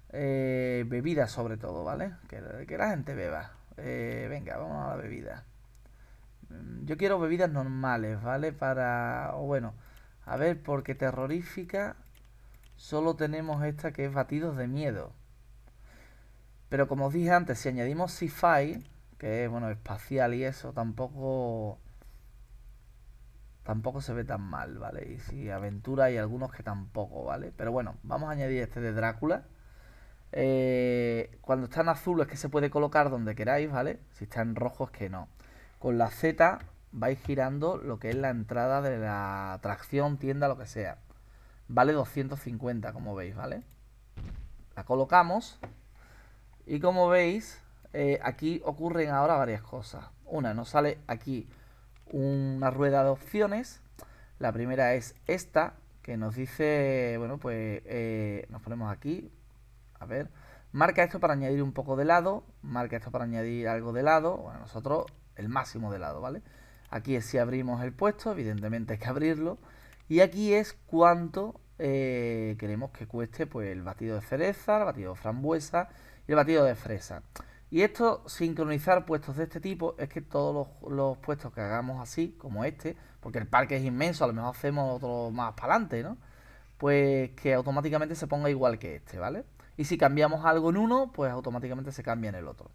eh, bebidas sobre todo, ¿vale? Que, la gente beba. Eh, venga, vamos a la bebida. Mm, yo quiero bebidas normales, ¿vale? Para... O bueno, a ver, porque terrorífica solo tenemos esta que es batidos de miedo. Pero como os dije antes, si añadimos sci-fi, que es, bueno, espacial y eso, tampoco tampoco se ve tan mal, ¿vale? Y si aventura hay algunos que tampoco, ¿vale? Pero bueno, vamos a añadir este de Drácula. Eh, cuando está en azul es que se puede colocar donde queráis, ¿vale? Si está en rojo es que no. Con la Z vais girando lo que es la entrada de la atracción, tienda, lo que sea. Vale 250, como veis, ¿vale? La colocamos. Y como veis, eh, aquí ocurren ahora varias cosas. Una, nos sale aquí una rueda de opciones. La primera es esta, que nos dice, bueno, pues eh, nos ponemos aquí, a ver, marca esto para añadir un poco de lado, marca esto para añadir algo de lado, bueno, nosotros el máximo de lado, ¿vale? Aquí es si abrimos el puesto, evidentemente hay que abrirlo, y aquí es cuánto eh, queremos que cueste pues el batido de cereza, el batido de frambuesa y el batido de fresa. Y esto, sincronizar puestos de este tipo, es que todos los, puestos que hagamos así, como este, porque el parque es inmenso, a lo mejor hacemos otro más para adelante, ¿no? Pues que automáticamente se ponga igual que este, ¿vale? Y si cambiamos algo en uno, pues automáticamente se cambia en el otro.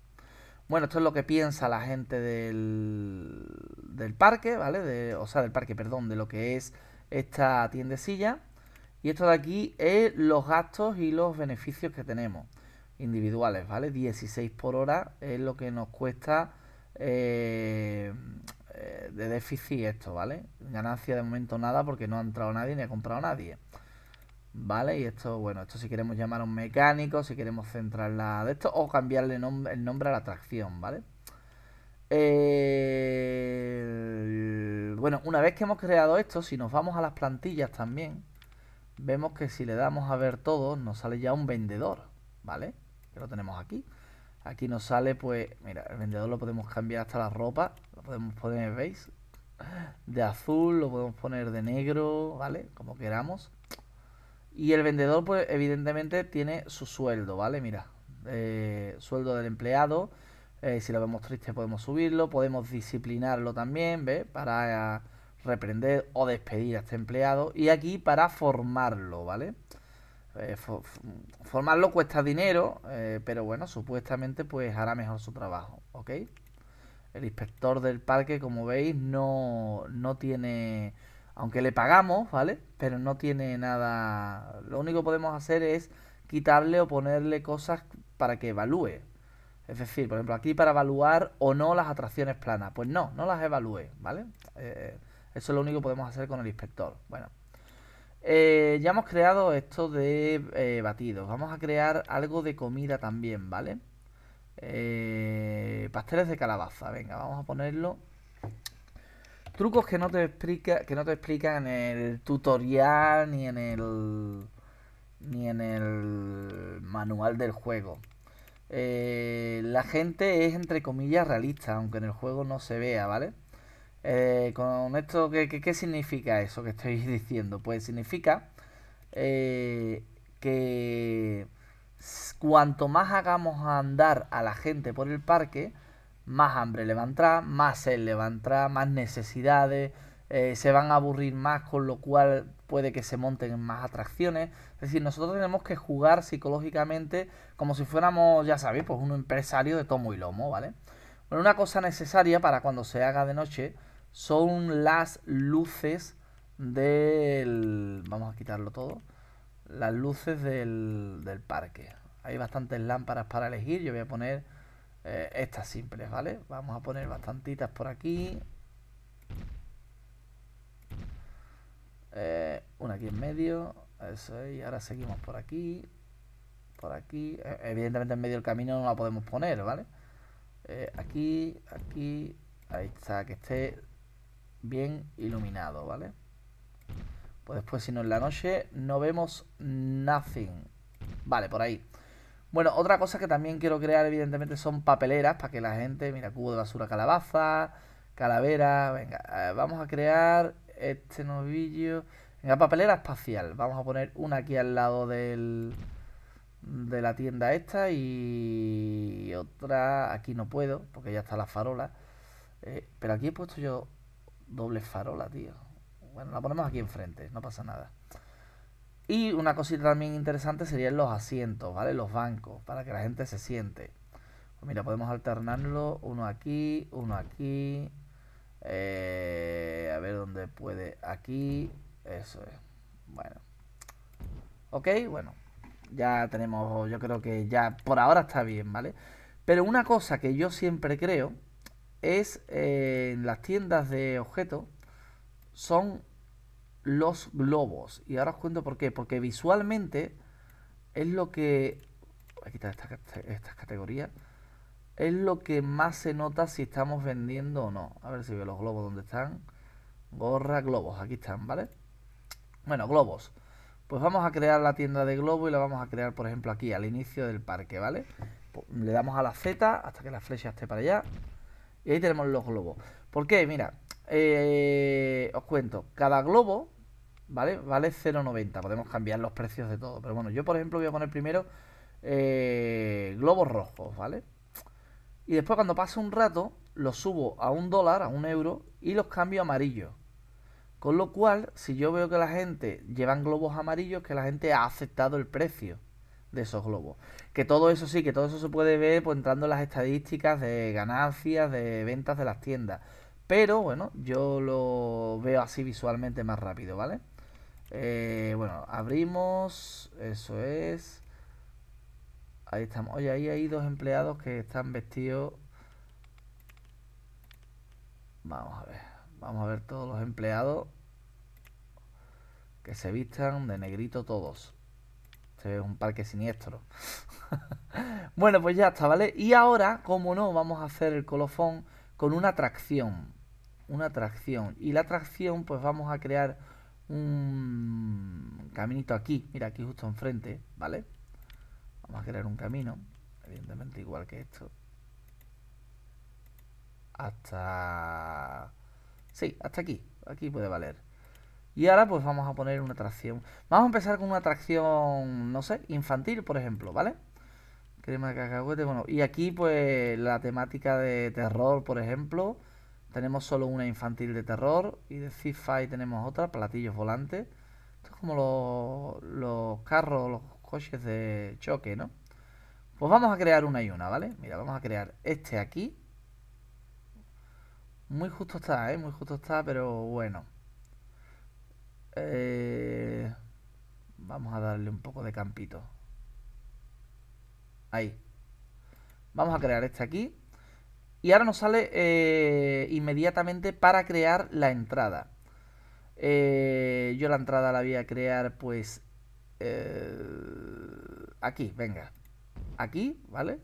Bueno, esto es lo que piensa la gente del, parque, ¿vale? o sea, del parque, perdón, de lo que es esta tiendecilla. Y esto de aquí es los gastos y los beneficios que tenemos individuales, ¿vale? 16 por hora es lo que nos cuesta eh, eh, de déficit esto, ¿vale? Ganancia de momento nada porque no ha entrado nadie ni ha comprado nadie. ¿Vale? Y esto, bueno, esto si queremos llamar a un mecánico, si queremos centrarla de esto o cambiarle el nombre a la atracción, ¿vale? bueno, una vez que hemos creado esto, si nos vamos a las plantillas también, vemos que si le damos a ver todo, nos sale ya un vendedor, ¿vale? que lo tenemos aquí. Aquí nos sale, pues, mira, el vendedor lo podemos cambiar hasta la ropa, lo podemos poner, ¿veis? De azul, lo podemos poner de negro, ¿vale? Como queramos. Y el vendedor, pues, evidentemente tiene su sueldo, ¿vale? Mira, eh, sueldo del empleado. Eh, si lo vemos triste podemos subirlo, podemos disciplinarlo también, ¿ves? Para eh, reprender o despedir a este empleado. Y aquí para formarlo, ¿vale? vale eh, formarlo cuesta dinero, eh, pero bueno, supuestamente pues hará mejor su trabajo, ¿ok? El inspector del parque, como veis, no, no tiene, aunque le pagamos, ¿vale? Pero no tiene nada, lo único que podemos hacer es quitarle o ponerle cosas para que evalúe. Es decir, por ejemplo, aquí para evaluar o no las atracciones planas. Pues no, no las evalúe, ¿vale? Eh, eso es lo único que podemos hacer con el inspector. Bueno. Eh, ya hemos creado esto de eh, batidos. Vamos a crear algo de comida también, ¿vale? Eh, pasteles de calabaza. Venga, vamos a ponerlo. Trucos que no te explica, que no te explican en el tutorial ni en el ni en el manual del juego. la gente es entre comillas realista, aunque en el juego no se vea, ¿vale? Eh, con esto, ¿qué, qué, significa eso que estoy [laughs] diciendo? Pues significa eh, que cuanto más hagamos andar a la gente por el parque, más hambre le va a entrar, más sed le va a entrar, más necesidades, eh, se van a aburrir más, con lo cual puede que se monten más atracciones. Es decir, nosotros tenemos que jugar psicológicamente como si fuéramos, ya sabéis, pues un empresario de tomo y lomo, ¿vale? Bueno, una cosa necesaria para cuando se haga de noche son las luces del... Vamos a quitarlo todo. Las luces del, del parque. Hay bastantes lámparas para elegir. Yo voy a poner eh, estas simples, ¿vale? Vamos a poner bastantitas por aquí. Eh, una aquí en medio. Eso Y ahora seguimos por aquí. Por aquí. E, evidentemente en medio del camino no la podemos poner, ¿vale? Eh, aquí, aquí. Ahí está. Que esté bien iluminado, ¿vale? Pues después, si no en la noche, no vemos nothing. Vale, por ahí. Bueno, otra cosa que también quiero crear, evidentemente, son papeleras para que la gente... Mira, cubo de basura, calabaza, calavera... Venga, vamos a crear este novillo... Venga, papelera espacial. Vamos a poner una aquí al lado del, de la tienda esta y otra... Aquí no puedo, porque ya está la farola. Eh, pero aquí he puesto yo doble farola, tío. Bueno, la ponemos aquí enfrente, no pasa nada. Y una cosita también interesante serían los asientos, ¿vale? Los bancos, para que la gente se siente. Pues mira, podemos alternarlo uno aquí, uno aquí. Eh, a ver dónde puede. Aquí. Eso es. Bueno. Ok, bueno. Ya tenemos, yo creo que ya por ahora está bien, ¿vale? Pero una cosa que yo siempre creo es en eh, las tiendas de objetos son los globos. Y ahora os cuento por qué. Porque visualmente es lo que... Voy a quitar estas esta categorías. Es lo que más se nota si estamos vendiendo o no. A ver si veo los globos donde están. Gorra, globos. Aquí están, ¿vale? Bueno, globos. Pues vamos a crear la tienda de globo y la vamos a crear, por ejemplo, aquí, al inicio del parque, ¿vale? Pues, le damos a la Z hasta que la flecha esté para allá. Y ahí tenemos los globos. ¿Por qué? Mira, eh, os cuento. Cada globo, ¿vale? Vale 0,90. Podemos cambiar los precios de todo. Pero bueno, yo por ejemplo voy a poner primero eh, globos rojos, ¿vale? Y después cuando pase un rato, los subo a un dólar, a un euro, y los cambio a amarillos. Con lo cual, si yo veo que la gente lleva globos amarillos, que la gente ha aceptado el precio de esos globos. Que todo eso sí, que todo eso se puede ver pues, entrando en las estadísticas de ganancias, de ventas de las tiendas. Pero bueno, yo lo veo así visualmente más rápido, ¿vale? Eh, bueno, abrimos, eso es. Ahí estamos. Oye, ahí hay dos empleados que están vestidos. Vamos a ver, vamos a ver todos los empleados que se vistan de negrito todos un parque siniestro. [laughs] bueno, pues ya está, ¿vale? Y ahora, como no, vamos a hacer el colofón con una atracción. Una atracción. Y la atracción, pues vamos a crear un caminito aquí. Mira, aquí justo enfrente, ¿vale? Vamos a crear un camino. Evidentemente igual que esto. Hasta... Sí, hasta aquí. Aquí puede valer. Y ahora pues vamos a poner una atracción. Vamos a empezar con una atracción, no sé, infantil, por ejemplo, ¿vale? Crema de cacahuete, bueno. Y aquí pues la temática de terror, por ejemplo. Tenemos solo una infantil de terror. Y de sci tenemos otra, platillos volantes. Esto es como los, los carros, los coches de choque, ¿no? Pues vamos a crear una y una, ¿vale? Mira, vamos a crear este aquí. Muy justo está, ¿eh? Muy justo está, pero bueno. Eh, vamos a darle un poco de campito. Ahí. Vamos a crear este aquí. Y ahora nos sale eh, inmediatamente para crear la entrada. Eh, yo la entrada la voy a crear pues aquí, venga. Aquí, ¿vale?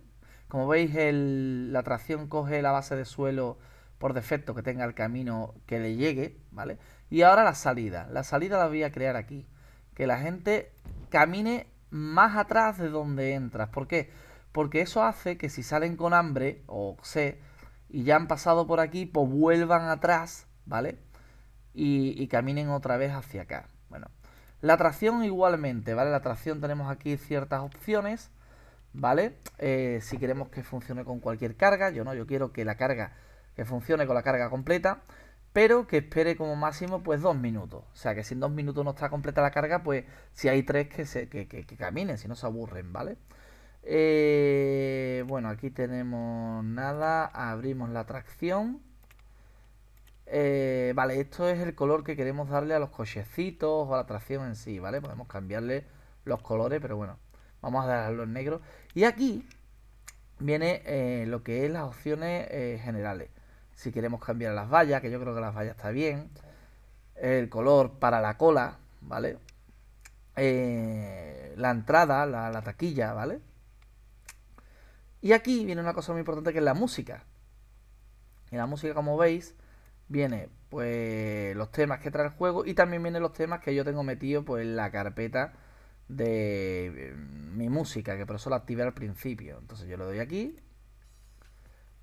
Como veis, la tracción coge la base de suelo por defecto que tenga el camino que le llegue, ¿vale? Y ahora la salida. La salida la voy a crear aquí. Que la gente camine más atrás de donde entras. ¿Por qué? Porque eso hace que si salen con hambre o sé y ya han pasado por aquí, pues vuelvan atrás, ¿vale? Y, caminen otra vez hacia acá. Bueno, la tracción igualmente, ¿vale? La tracción tenemos aquí ciertas opciones, ¿vale? Eh, si queremos que funcione con cualquier carga, yo no, yo quiero que la carga, que funcione con la carga completa pero que espere como máximo pues dos minutos. O sea, que si en dos minutos no está completa la carga, pues si hay tres que, se, que, caminen, si no se aburren, ¿vale? Eh, bueno, aquí tenemos nada, abrimos la tracción. Eh, vale, esto es el color que queremos darle a los cochecitos o a la tracción en sí, ¿vale? Podemos cambiarle los colores, pero bueno, vamos a darle en negro. Y aquí viene eh, lo que es las opciones generales si queremos cambiar las vallas, que yo creo que las vallas está bien, el color para la cola, ¿vale? Eh, la entrada, la, taquilla, ¿vale? Y aquí viene una cosa muy importante que es la música. Y la música, como veis, viene pues los temas que trae el juego y también vienen los temas que yo tengo metido pues en la carpeta de eh, mi música, que por eso la activé al principio. Entonces yo le doy aquí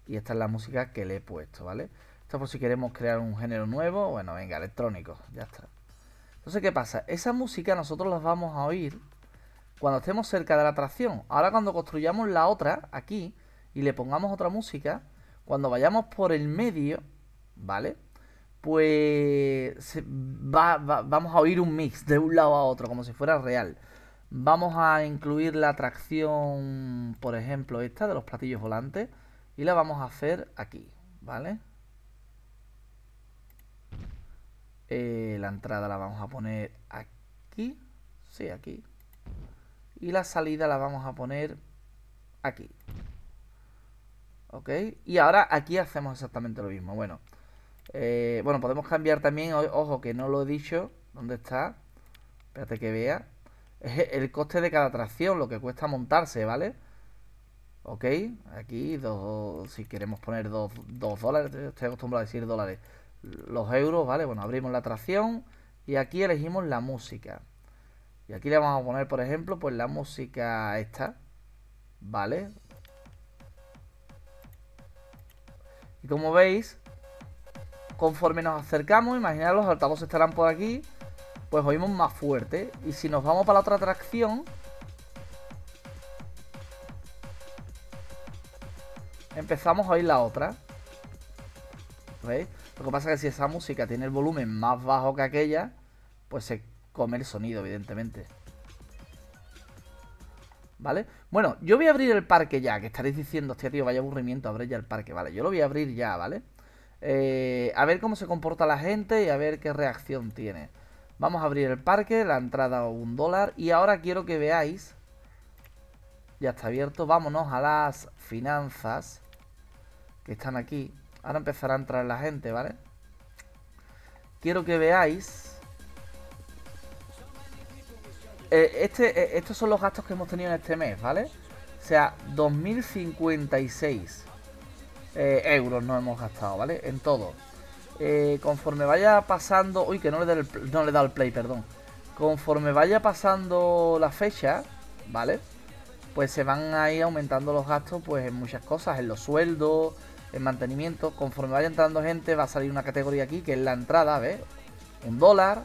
y esta es la música que le he puesto, ¿vale? Esto por si queremos crear un género nuevo, bueno, venga, electrónico, ya está. Entonces, ¿qué pasa? Esa música nosotros la vamos a oír cuando estemos cerca de la atracción. Ahora cuando construyamos la otra, aquí, y le pongamos otra música, cuando vayamos por el medio, ¿vale? Pues vamos a oír un mix de un lado a otro, como si fuera real. Vamos a incluir la atracción, por ejemplo, esta de los platillos volantes y la vamos a hacer aquí, ¿vale? Eh, la entrada la vamos a poner aquí, sí, aquí. Y la salida la vamos a poner aquí. ¿Ok? Y ahora aquí hacemos exactamente lo mismo. Bueno, eh, bueno, podemos cambiar también, ojo que no lo he dicho, ¿dónde está? Espérate que vea. Es [laughs] el coste de cada atracción, lo que cuesta montarse, ¿vale? ok, aquí dos, si queremos poner dos dólares, estoy acostumbrado a decir dólares, los euros, ¿vale? Bueno, abrimos la atracción y aquí elegimos la música. Y aquí le vamos a poner, por ejemplo, pues la música esta, ¿vale? Y como veis, conforme nos acercamos, imaginaros, los altavoces estarán por aquí, pues oímos más fuerte. Y si nos vamos para la otra atracción, empezamos a oír la otra. ¿Veis? Lo que pasa es que si esa música tiene el volumen más bajo que aquella, pues se come el sonido, evidentemente. ¿Vale? Bueno, yo voy a abrir el parque ya, que estaréis diciendo, hostia, tío, vaya aburrimiento, abre ya el parque, ¿vale? Yo lo voy a abrir ya, ¿vale? Eh, a ver cómo se comporta la gente y a ver qué reacción tiene. Vamos a abrir el parque, la entrada un dólar. Y ahora quiero que veáis... Ya está abierto, vámonos a las finanzas que están aquí. Ahora empezará a entrar la gente, ¿vale? Quiero que veáis... Eh, este, eh, estos son los gastos que hemos tenido en este mes, ¿vale? O sea, 2.056 eh, euros no hemos gastado, ¿vale? En todo. conforme vaya pasando... Uy, que no le, el, no le da el play, perdón. Conforme vaya pasando la fecha, ¿vale? Pues se van a ir aumentando los gastos pues en muchas cosas, en los sueldos, el mantenimiento. Conforme vaya entrando gente, va a salir una categoría aquí, que es la entrada, ¿ves? Un dólar.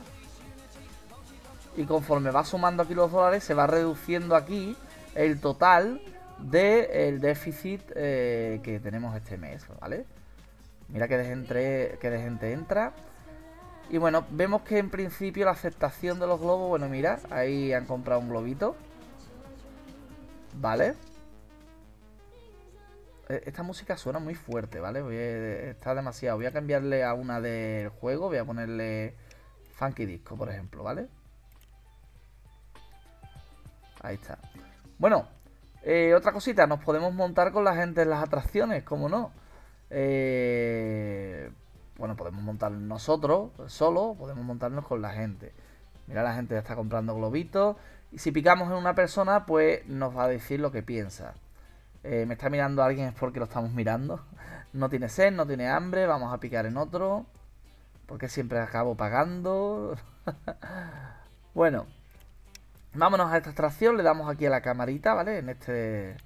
Y conforme va sumando aquí los dólares, se va reduciendo aquí el total del déficit eh, que tenemos este mes, ¿vale? Mira que de, gente, que de gente entra. Y bueno, vemos que en principio la aceptación de los globos, bueno, mira, ahí han comprado un globito. ¿Vale? vale eh, esta música suena muy fuerte, ¿vale? Eh, está demasiado. Voy a cambiarle a una del juego. Voy a ponerle Funky Disco, por ejemplo, ¿vale? Ahí está. Bueno, eh, otra cosita. Nos podemos montar con la gente en las atracciones, ¿cómo no? bueno, podemos montar nosotros solo, podemos montarnos con la gente. Mira, la gente está comprando globitos. Y si picamos en una persona, pues nos va a decir lo que piensa. Eh, me está mirando alguien es porque lo estamos mirando. No tiene sed, no tiene hambre, vamos a picar en otro. Porque siempre acabo pagando. [laughs] bueno, vámonos a esta extracción, le damos aquí a la camarita, ¿vale? En este...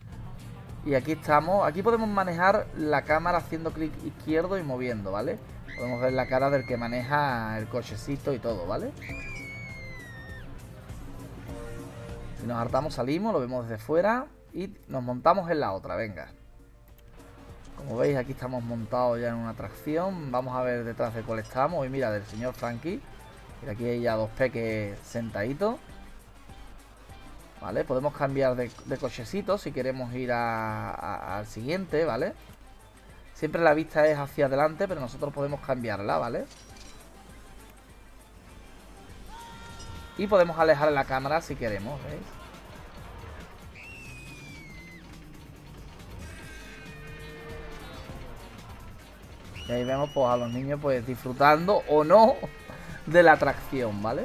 Y aquí estamos, aquí podemos manejar la cámara haciendo clic izquierdo y moviendo, ¿vale? Podemos ver la cara del que maneja el cochecito y todo, ¿vale? Si nos hartamos salimos, lo vemos desde fuera y nos montamos en la otra, venga. Como veis, aquí estamos montados ya en una atracción. Vamos a ver detrás de cuál estamos. Y mira, del señor Frankie. Y aquí hay ya dos peques sentaditos. ¿Vale? Podemos cambiar de, cochecito si queremos ir al siguiente, ¿vale? Siempre la vista es hacia adelante, pero nosotros podemos cambiarla, ¿vale? Y podemos alejar la cámara si queremos, ¿veis? Y ahí vemos pues a los niños pues disfrutando o no de la atracción, ¿vale?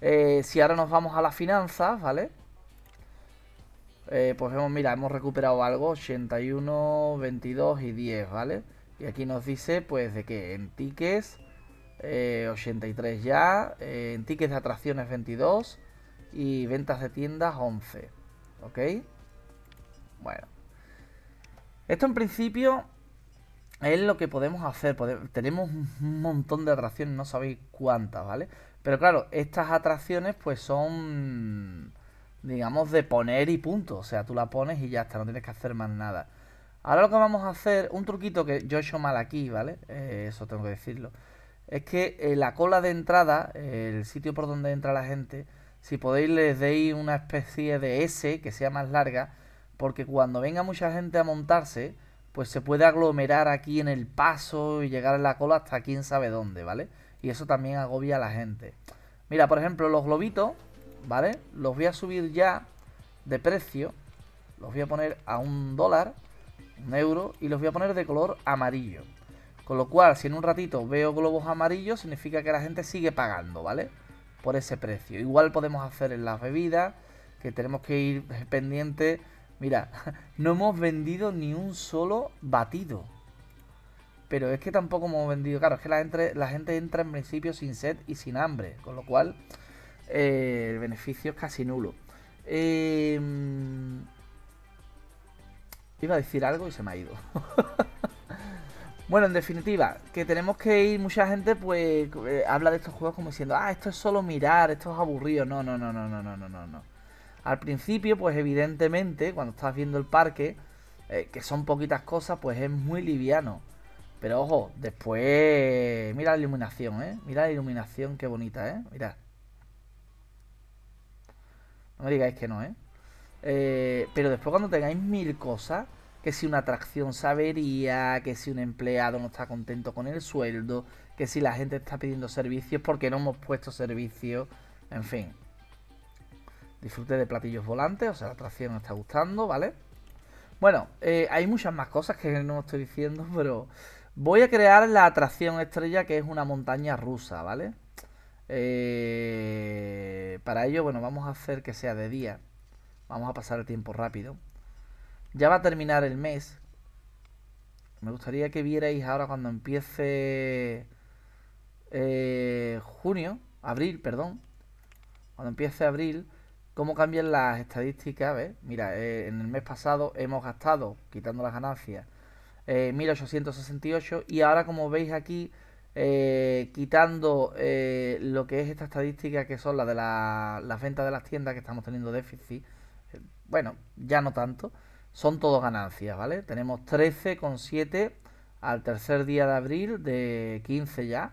Eh, si ahora nos vamos a las finanzas, ¿vale? Eh, pues vemos, mira, hemos recuperado algo, 81, 22 y 10, ¿vale? Y aquí nos dice pues de que en tickets, 83 eh, ya, en tickets de atracciones 22 y ventas de tiendas 11, ¿ok? Bueno. Esto en principio es lo que podemos hacer. tenemos un montón de atracciones, no sabéis cuántas, ¿vale? Pero claro, estas atracciones pues son, digamos, de poner y punto. O sea, tú la pones y ya está, no tienes que hacer más nada. Ahora lo que vamos a hacer, un truquito que yo he hecho mal aquí, ¿vale? Eh, eso tengo que decirlo. Es que eh, la cola de entrada, el sitio por donde entra la gente, si podéis les deis una especie de S que sea más larga, porque cuando venga mucha gente a montarse, pues se puede aglomerar aquí en el paso y llegar a la cola hasta quién sabe dónde, ¿vale? Y eso también agobia a la gente. Mira, por ejemplo, los globitos, ¿vale? Los voy a subir ya de precio. Los voy a poner a un dólar, un euro, y los voy a poner de color amarillo. Con lo cual, si en un ratito veo globos amarillos, significa que la gente sigue pagando, ¿vale? Por ese precio. Igual podemos hacer en las bebidas, que tenemos que ir pendiente Mira, [laughs] no hemos vendido ni un solo batido. Pero es que tampoco hemos vendido. Claro, es que la, gente entra en principio sin sed y sin hambre. Con lo cual, eh, el beneficio es casi nulo. Em, iba a decir algo y se me ha ido. [laughs] bueno, en definitiva, que tenemos que ir. Mucha gente, pues, eh, habla de estos juegos como diciendo, ah, esto es solo mirar, esto es aburrido. No, no, no, no, no, no, no, no. Al principio, pues evidentemente, cuando estás viendo el parque, eh, que son poquitas cosas, pues es muy liviano. Pero ojo, después... Mira la iluminación, ¿eh? Mira la iluminación, qué bonita, ¿eh? mira. No me digáis que no, ¿eh? ¿eh? Pero después cuando tengáis mil cosas, que si una atracción sabería, que si un empleado no está contento con el sueldo, que si la gente está pidiendo servicios porque no hemos puesto servicio, en fin. Disfrute de platillos volantes, o sea, la atracción me está gustando, ¿vale? Bueno, eh, hay muchas más cosas que no estoy diciendo, [laughs] pero voy a crear la atracción estrella que es una montaña rusa, ¿vale? Eh, para ello, bueno, vamos a hacer que sea de día. Vamos a pasar el tiempo rápido. Ya va a terminar el mes. Me gustaría que vierais ahora cuando empiece eh, junio, abril, perdón. Cuando empiece abril, ¿Cómo cambian las estadísticas? Mira, eh, en el mes pasado hemos gastado, quitando las ganancias, 1868 eh, y ahora como veis aquí, eh, quitando lo que es esta estadística que son las de las ventas de las tiendas que estamos teniendo déficit, bueno, ya no tanto, son todo ganancias, ¿vale? Tenemos 13,7 al tercer día de abril de 15 ya,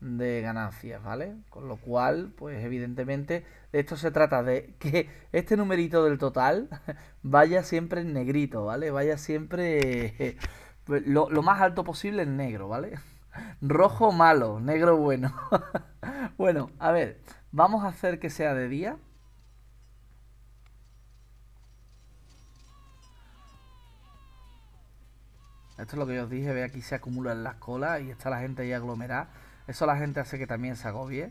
de ganancias, ¿vale? Con lo cual, pues evidentemente, de esto se trata, de que este numerito del total [laughs] vaya siempre en negrito, ¿vale? Vaya siempre pues, lo, más alto posible en negro, ¿vale? [laughs] Rojo malo, negro bueno. [laughs] bueno, a ver, vamos a hacer que sea de día. Esto es lo que yo os dije, ve aquí se acumulan las colas y está la gente ahí aglomerada eso la gente hace que también se agobie.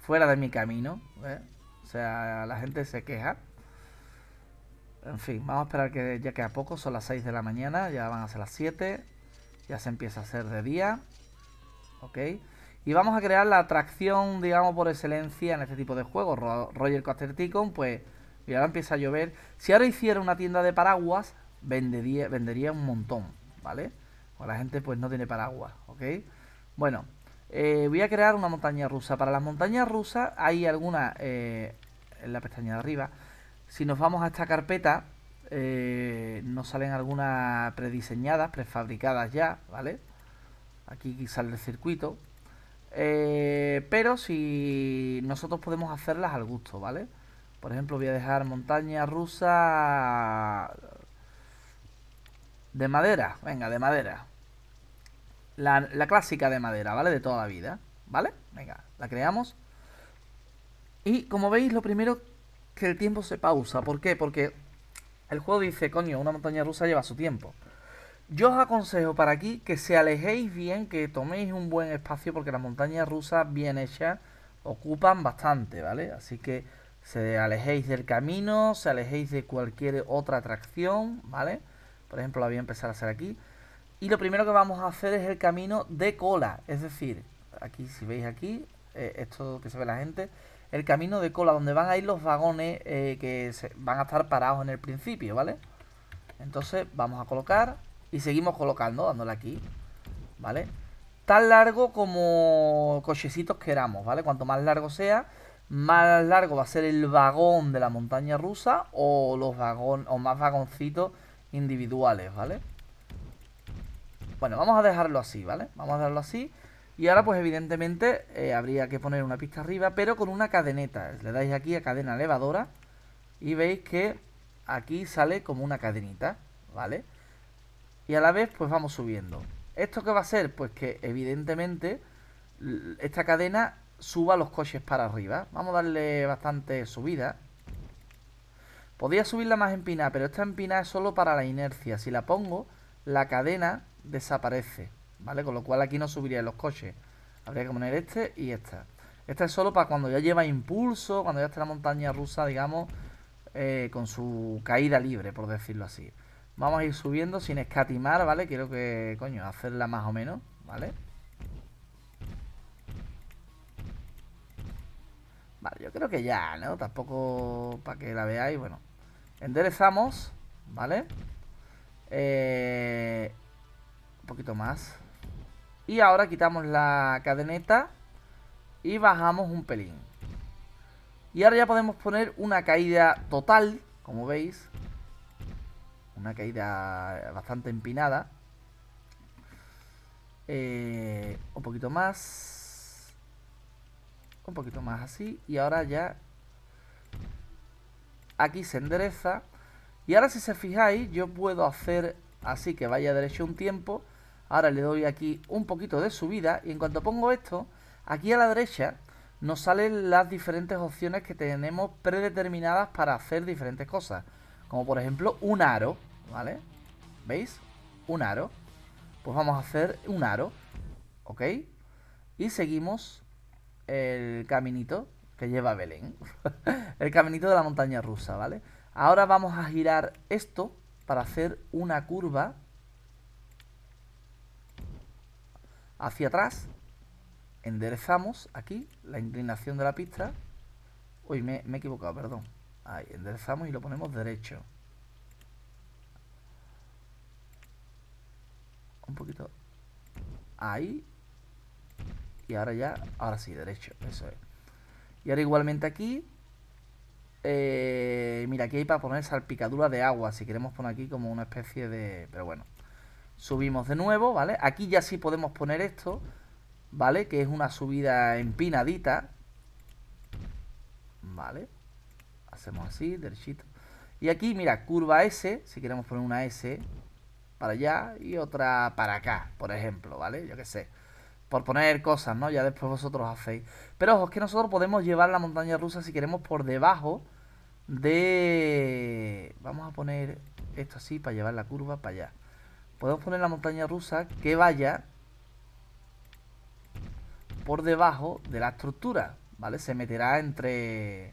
Fuera de mi camino. ¿eh? O sea, la gente se queja. En fin, vamos a esperar que ya queda poco. Son las 6 de la mañana. Ya van a ser las 7. Ya se empieza a hacer de día. ¿Ok? Y vamos a crear la atracción, digamos, por excelencia en este tipo de juegos. Roger coster Ticon, pues... Y ahora empieza a llover. Si ahora hiciera una tienda de paraguas, vendería, vendería un montón, ¿vale? vale o la gente pues no tiene paraguas, ¿ok? Bueno, eh, voy a crear una montaña rusa. Para las montañas rusas hay algunas eh, en la pestaña de arriba. Si nos vamos a esta carpeta, eh, nos salen algunas prediseñadas, prefabricadas ya, ¿vale? Aquí sale el circuito. pero si nosotros podemos hacerlas al gusto, ¿vale? Por ejemplo, voy a dejar montaña rusa de madera, venga, de madera. La, clásica de madera, ¿vale? De toda la vida, ¿vale? Venga, la creamos. Y como veis, lo primero que el tiempo se pausa. ¿Por qué? Porque el juego dice, coño, una montaña rusa lleva su tiempo. Yo os aconsejo para aquí que se alejéis bien, que toméis un buen espacio, porque las montañas rusas bien hechas ocupan bastante, ¿vale? Así que se alejéis del camino, se alejéis de cualquier otra atracción, ¿vale? vale por ejemplo, la voy a empezar a hacer aquí. Y lo primero que vamos a hacer es el camino de cola. Es decir, aquí si veis aquí, eh, esto que se ve la gente, el camino de cola, donde van a ir los vagones eh, que van a estar parados en el principio, ¿vale? Entonces vamos a colocar y seguimos colocando, dándole aquí, ¿vale? Tan largo como cochecitos queramos, ¿vale? Cuanto más largo sea, más largo va a ser el vagón de la montaña rusa o los vagones, o más vagoncitos individuales, ¿vale? Bueno, vamos a dejarlo así, ¿vale? Vamos a dejarlo así. Y ahora, pues evidentemente, eh, habría que poner una pista arriba, pero con una cadeneta. Le dais aquí a cadena elevadora y veis que aquí sale como una cadenita, ¿vale? Y a la vez, pues vamos subiendo. ¿Esto qué va a ser? Pues que evidentemente esta cadena suba los coches para arriba. Vamos a darle bastante subida. Podía subirla más empinada, pero esta empinada es solo para la inercia. Si la pongo, la cadena desaparece, ¿vale? Con lo cual aquí no subiría los coches. Habría que poner este y esta. Esta es solo para cuando ya lleva impulso, cuando ya está la montaña rusa, digamos, eh, con su caída libre, por decirlo así. Vamos a ir subiendo sin escatimar, ¿vale? Quiero que, coño, hacerla más o menos, ¿vale? yo creo que ya, ¿no? Tampoco para que la veáis, bueno. Enderezamos, ¿vale? Eh, un poquito más. Y ahora quitamos la cadeneta y bajamos un pelín. Y ahora ya podemos poner una caída total, como veis. Una caída bastante empinada. Eh, un poquito más un poquito más así y ahora ya aquí se endereza y ahora si se fijáis yo puedo hacer así que vaya derecho un tiempo ahora le doy aquí un poquito de subida y en cuanto pongo esto aquí a la derecha nos salen las diferentes opciones que tenemos predeterminadas para hacer diferentes cosas como por ejemplo un aro ¿vale? ¿veis? un aro pues vamos a hacer un aro ¿ok? y seguimos el caminito que lleva Belén. [laughs] el caminito de la montaña rusa, ¿vale? Ahora vamos a girar esto para hacer una curva hacia atrás. Enderezamos aquí la inclinación de la pista. Uy, me, me he equivocado, perdón. Ahí, enderezamos y lo ponemos derecho. Un poquito. Ahí y ahora ya, ahora sí, derecho, eso es. Y ahora igualmente aquí, eh, mira, aquí hay para poner salpicadura de agua, si queremos poner aquí como una especie de... Pero bueno, subimos de nuevo, ¿vale? Aquí ya sí podemos poner esto, ¿vale? Que es una subida empinadita, ¿vale? Hacemos así, derechito. Y aquí, mira, curva S, si queremos poner una S para allá y otra para acá, por ejemplo, ¿vale? Yo qué sé por poner cosas, ¿no? Ya después vosotros hacéis. Pero ojo, es que nosotros podemos llevar la montaña rusa si queremos por debajo de... Vamos a poner esto así para llevar la curva para allá. Podemos poner la montaña rusa que vaya por debajo de la estructura, ¿vale? Se meterá entre...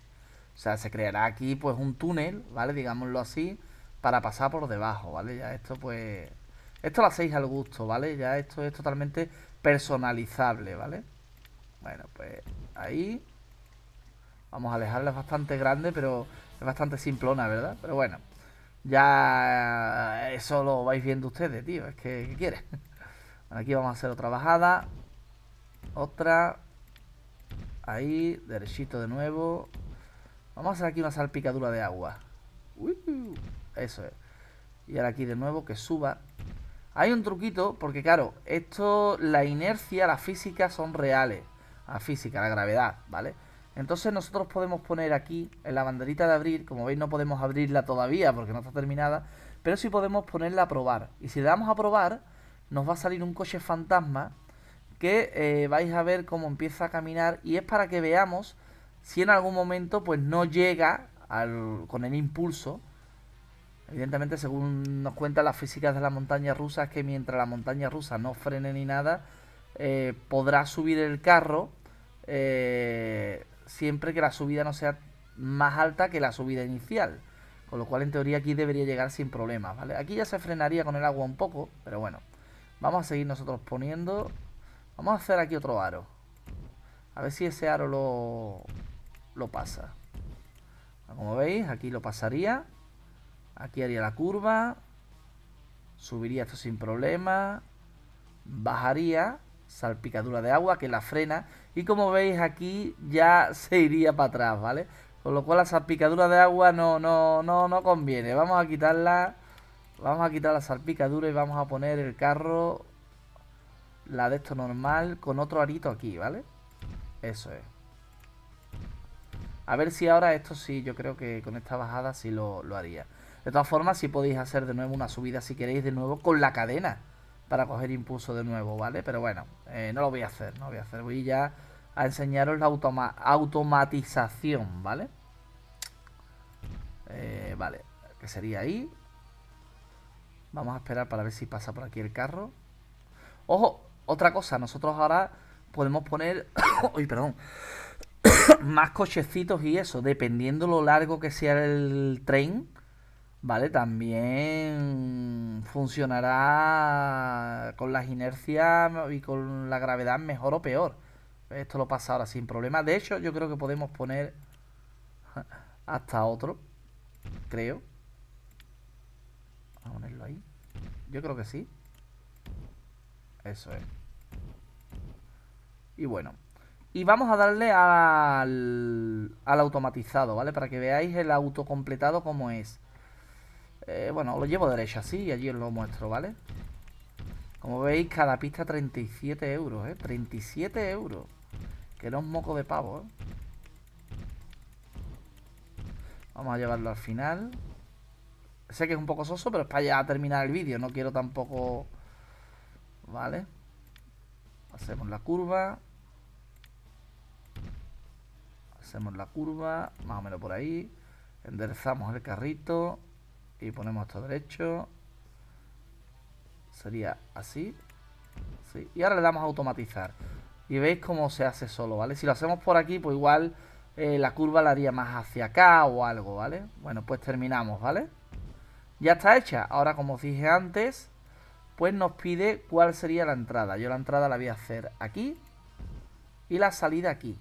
O sea, se creará aquí pues un túnel, ¿vale? Digámoslo así, para pasar por debajo, ¿vale? Ya esto pues... Esto lo hacéis al gusto, ¿vale? Ya esto es totalmente personalizable, ¿vale? Bueno, pues ahí. Vamos a dejarla, bastante grande, pero es bastante simplona, ¿verdad? Pero bueno, ya eh, eso lo vais viendo ustedes, tío. Es que, ¿qué quieres? [laughs] aquí vamos a hacer otra bajada. Otra. Ahí, derechito de nuevo. Vamos a hacer aquí una salpicadura de agua. Eso es. Y ahora aquí de nuevo que suba hay un truquito, porque claro, esto, la inercia, la física son reales. La física, la gravedad, ¿vale? Entonces nosotros podemos poner aquí en la banderita de abrir, como veis no podemos abrirla todavía porque no está terminada, pero sí podemos ponerla a probar. Y si le damos a probar, nos va a salir un coche fantasma que eh, vais a ver cómo empieza a caminar y es para que veamos si en algún momento pues no llega con el impulso Evidentemente, según nos cuentan las físicas de la montaña rusa, es que mientras la montaña rusa no frene ni nada, eh, podrá subir el carro eh, siempre que la subida no sea más alta que la subida inicial. Con lo cual, en teoría, aquí debería llegar sin problemas, ¿vale? Aquí ya se frenaría con el agua un poco, pero bueno. Vamos a seguir nosotros poniendo... Vamos a hacer aquí otro aro. A ver si ese aro lo, lo pasa. Como veis, aquí lo pasaría. Aquí haría la curva. Subiría esto sin problema. Bajaría. Salpicadura de agua que la frena. Y como veis aquí ya [laughs] se iría para atrás, ¿vale? Con lo cual la salpicadura de agua no, no, no, no conviene. Vamos a quitarla. Vamos a quitar la salpicadura y vamos a poner el carro. La de esto normal. Con otro arito aquí, ¿vale? Eso es. A ver si ahora esto sí, yo creo que con esta bajada sí lo haría. De todas formas, si podéis hacer de nuevo una subida, si queréis, de nuevo con la cadena para coger impulso de nuevo, ¿vale? Pero bueno, eh, no lo voy a hacer, no lo voy a hacer. Voy ya a enseñaros la automatización, ¿vale? Eh, vale, que sería ahí. Vamos a esperar para ver si pasa por aquí el carro. Ojo, otra cosa, nosotros ahora podemos poner... [coughs] Uy, perdón. [coughs] más cochecitos y eso, dependiendo lo largo que sea el tren, ¿vale? También funcionará con las inercias y con la gravedad mejor o peor. Esto lo pasa ahora sin problema. De hecho, yo creo que podemos poner hasta otro, creo. Vamos a ponerlo ahí. Yo creo que sí. Eso es. Y bueno. Y vamos a darle al, al automatizado, ¿vale? Para que veáis el autocompletado como es. Eh, bueno, lo llevo derecho así y allí os lo muestro, ¿vale? Como veis, cada pista 37 euros, ¿eh? 37 euros. Que no es moco de pavo, ¿eh? Vamos a llevarlo al final. Sé que es un poco soso, pero es para ya terminar el vídeo. No quiero tampoco... Vale. Hacemos la curva. Hacemos la curva, más o menos por ahí. Enderezamos el carrito y ponemos esto derecho. Sería así. Y ahora le damos a automatizar. Y veis cómo se hace solo, ¿vale? Si lo hacemos por aquí, pues igual eh, la curva la haría más hacia acá o algo, ¿vale? Bueno, pues terminamos, ¿vale? Ya está hecha. Ahora, como os dije antes, pues nos pide cuál sería la entrada. Yo la entrada la voy a hacer aquí y la salida aquí.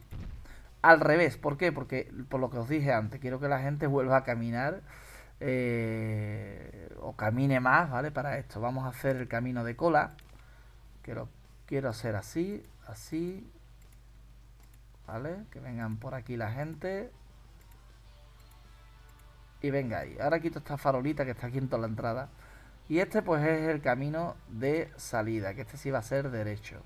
Al revés, ¿por qué? Porque, por lo que os dije antes, quiero que la gente vuelva a caminar eh, o camine más, ¿vale? Para esto vamos a hacer el camino de cola, que lo quiero hacer así, así, ¿vale? Que vengan por aquí la gente. Y venga ahí. Ahora quito esta farolita que está aquí en toda la entrada. Y este pues es el camino de salida, que este sí va a ser derecho.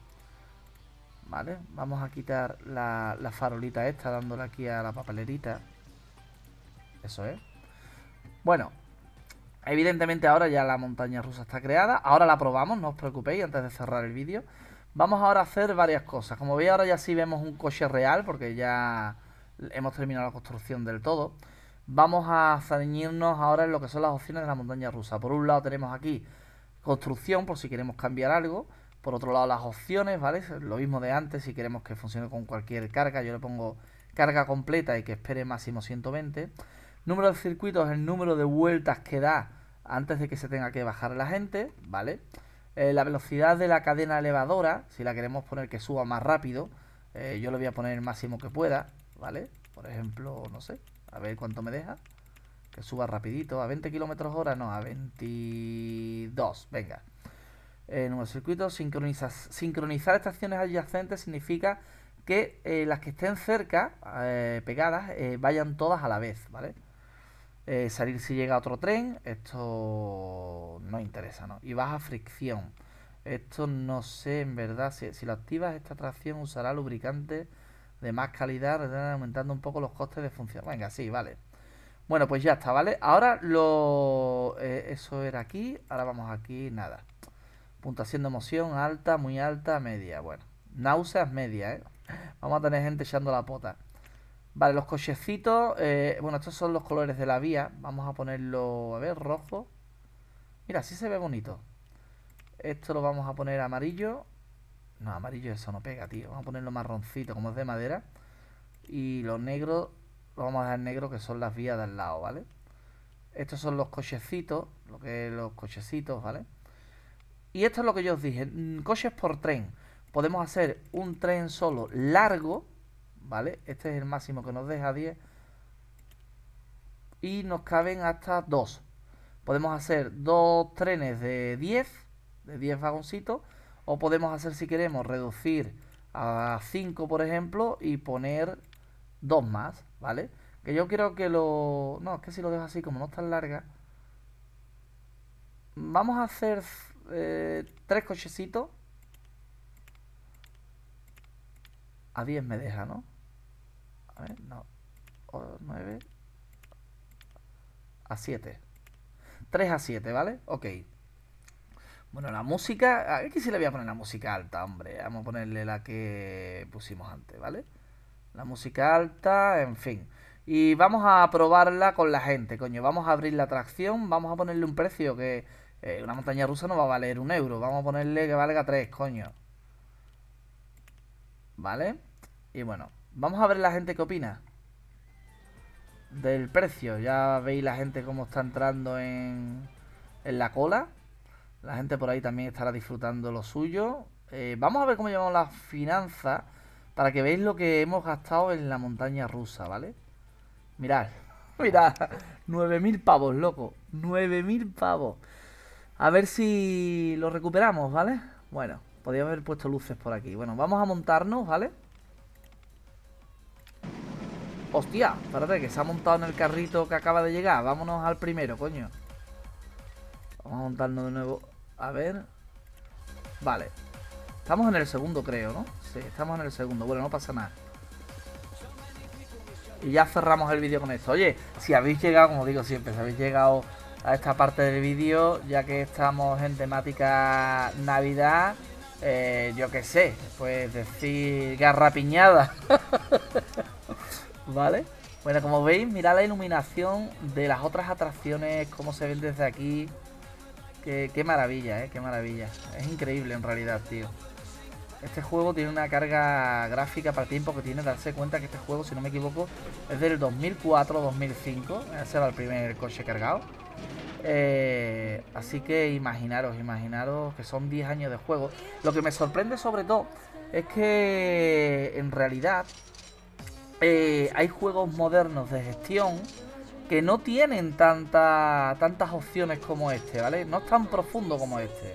¿Vale? Vamos a quitar la, la farolita esta dándole aquí a la papelerita. Eso es. Bueno, evidentemente ahora ya la montaña rusa está creada. Ahora la probamos, no os preocupéis, antes de cerrar el vídeo. Vamos ahora a hacer varias cosas. Como veis, ahora ya sí vemos un coche real, porque ya hemos terminado la construcción del todo. Vamos a ceñirnos ahora en lo que son las opciones de la montaña rusa. Por un lado tenemos aquí construcción, por si queremos cambiar algo. Por otro lado las opciones, ¿vale? Lo mismo de antes, si queremos que funcione con cualquier carga. Yo le pongo carga completa y que espere máximo 120. Número de circuitos, el número de vueltas que da antes de que se tenga que bajar la gente, ¿vale? Eh, la velocidad de la cadena elevadora, si la queremos poner que suba más rápido, eh, yo lo voy a poner el máximo que pueda, ¿vale? Por ejemplo, no sé, a ver cuánto me deja. Que suba rapidito, a 20 km hora, no, a 22, venga. Eh, número de circuitos, sincronizar, sincronizar estaciones adyacentes significa que las que estén cerca, pegadas, vayan todas a la vez, ¿vale? Eh, salir si llega otro tren, esto no interesa, ¿no? Y baja fricción. Esto no sé, en verdad, si, lo activas, esta tracción usará lubricante de más calidad, aumentando un poco los costes de función. Venga, sí, vale. Bueno, pues ya está, ¿vale? Ahora lo... Eh, eso era aquí, ahora vamos aquí, nada. Puntuación de emoción, alta, muy alta, media, bueno. Náuseas media, ¿eh? Vamos a tener gente echando la pota. Vale, los cochecitos. Eh, bueno, estos son los colores de la vía. Vamos a ponerlo, a ver, rojo. Mira, así se ve bonito. Esto lo vamos a poner amarillo. No, amarillo eso no pega, tío. Vamos a ponerlo marroncito, como es de madera. Y los negros, lo vamos a dejar negro, que son las vías de al lado, ¿vale? Estos son los cochecitos, lo que es los cochecitos, ¿vale? Y esto es lo que yo os dije, mm, coches por tren. Podemos hacer un tren solo largo, ¿vale? Este es el máximo que nos deja 10 y nos caben hasta 2. Podemos hacer dos trenes de 10, de 10 vagoncitos, o podemos hacer si queremos reducir a 5, por ejemplo, y poner dos más, ¿vale? Que yo quiero que lo... No, es que si lo dejo así, como no es tan larga... Vamos a hacer 3 eh, tres cochecitos. A 10 me deja, ¿no? a ver, no, 9 a 7. 3 a 7, ¿vale? Ok. Bueno, la música, aquí sí le voy a poner la música alta, hombre. Vamos a ponerle la que pusimos antes, ¿vale? La música alta, en fin. Y vamos a probarla con la gente, coño. Vamos a abrir la atracción, vamos a ponerle un precio que eh, una montaña rusa no va a valer un euro. Vamos a ponerle que valga 3, coño. ¿Vale? Y bueno, Vamos a ver la gente qué opina. Del precio. Ya veis la gente cómo está entrando en, en la cola. La gente por ahí también estará disfrutando lo suyo. Eh, vamos a ver cómo llevamos las finanzas. Para que veáis lo que hemos gastado en la montaña rusa, ¿vale? Mirad. [laughs] Mirad. 9.000 pavos, loco. 9.000 pavos. A ver si lo recuperamos, ¿vale? Bueno, podía haber puesto luces por aquí. Bueno, vamos a montarnos, ¿vale? vale Hostia, espérate, que se ha montado en el carrito que acaba de llegar. Vámonos al primero, coño. Vamos a montarnos de nuevo. A ver. Vale. Estamos en el segundo, creo, ¿no? Sí, estamos en el segundo. Bueno, no pasa nada. Y ya cerramos el vídeo con esto. Oye, si habéis llegado, como digo siempre, si habéis llegado a esta parte del vídeo, ya que estamos en temática Navidad, eh, yo qué sé, pues decir garrapiñada. [laughs] ¿vale? Bueno, como veis, mirad la iluminación de las otras atracciones, cómo se ven desde aquí. Qué, maravilla, ¿eh? Qué maravilla. Es increíble en realidad, tío. Este juego tiene una carga gráfica para tiempo que tiene. Darse cuenta que este juego, si no me equivoco, es del 2004-2005. Ese era el primer coche cargado. Eh, así que imaginaros, imaginaros que son 10 años de juego. Lo que me sorprende sobre todo es que en realidad eh, hay juegos modernos de gestión que no tienen tanta, tantas opciones como este, ¿vale? No es tan profundo como este.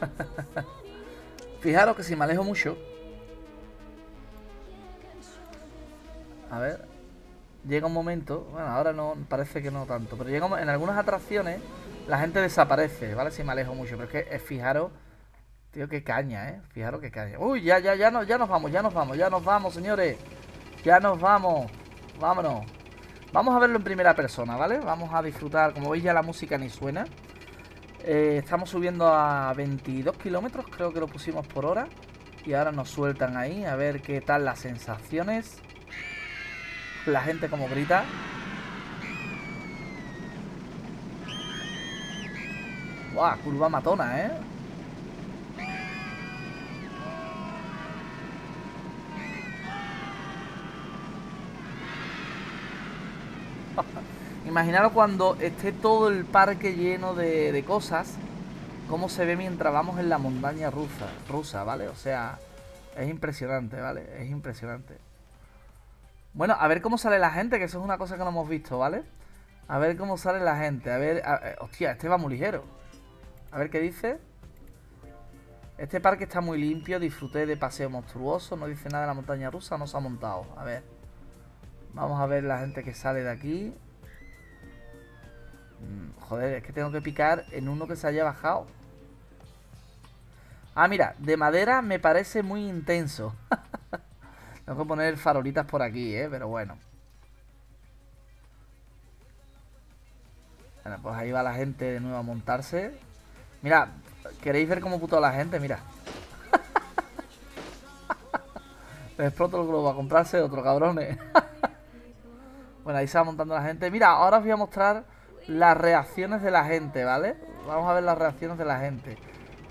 [laughs] Fijaros que si me alejo mucho... A ver... Llega un momento... Bueno, ahora no parece que no tanto. Pero llega en algunas atracciones la gente desaparece, ¿vale? Si me alejo mucho. Pero es que eh, fijaros Tío, qué caña, ¿eh? Fijaros qué caña. Uy, ya, ya, ya, no, ya nos vamos, ya nos vamos, ya nos vamos, señores. Ya nos vamos. Vámonos. Vamos a verlo en primera persona, ¿vale? Vamos a disfrutar. Como veis ya la música ni suena. Eh, estamos subiendo a 22 kilómetros, creo que lo pusimos por hora. Y ahora nos sueltan ahí, a ver qué tal las sensaciones. La gente como grita. ¡Buah! Curva matona, ¿eh? imaginaros cuando esté todo el parque lleno de, cosas, cómo se ve mientras vamos en la montaña rusa, rusa, ¿vale? O sea, es impresionante, ¿vale? Es impresionante. Bueno, a ver cómo sale la gente, que eso es una cosa que no hemos visto, ¿vale? A ver cómo sale la gente. A ver, eh, hostia, este va muy ligero. A ver qué dice. Este parque está muy limpio, disfruté de paseo monstruoso, no dice nada de la montaña rusa, no se ha montado. A ver. Vamos a ver la gente que sale de aquí. Mm, joder, es que tengo que picar en uno que se haya bajado. Ah, mira, de madera me parece muy intenso. [laughs] tengo que poner farolitas por aquí, ¿eh? Pero bueno. Bueno, pues ahí va la gente de nuevo a montarse. Mira, ¿queréis ver cómo puto la gente? Mira. [laughs] exploto el globo a comprarse otro, cabrones. [laughs] bueno, ahí se va montando la gente. Mira, ahora os voy a mostrar las reacciones de la gente, ¿vale? Vamos a ver las reacciones de la gente.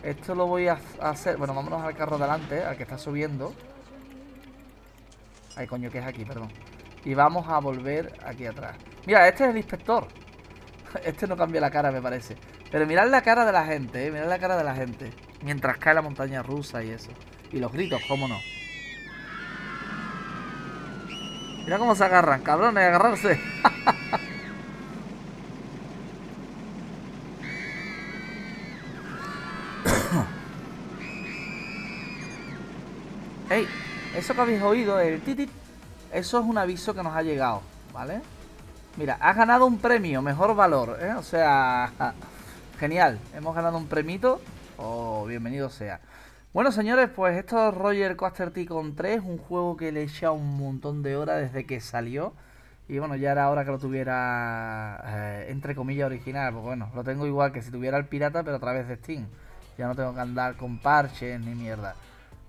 Esto lo voy a hacer... Bueno, vámonos al carro delante, al que está subiendo. Ay, coño, que es aquí, perdón. Y vamos a volver aquí atrás. Mira, este es el inspector. [laughs] Este no cambia la cara, me parece. Pero mirad la cara de la gente, ¿eh? Mirad la cara de la gente. Mientras cae la montaña rusa y eso. Y los gritos, cómo no. Mira cómo se agarran, cabrones, agarrarse. [laughs] eso que habéis oído, el titit, eso es un aviso que nos ha llegado, ¿vale? Mira, ha ganado un premio, mejor valor, ¿eh? O sea, [laughs] genial, hemos ganado un premito, o bienvenido sea. Bueno, señores, pues esto es Roger Coaster con 3, un juego que le he echado un montón de horas desde que salió. Y bueno, ya era hora que lo tuviera, eh, entre comillas, original. pues bueno, lo tengo igual que si tuviera el pirata, pero a través de Steam. Ya no tengo que andar con parches ni mierda.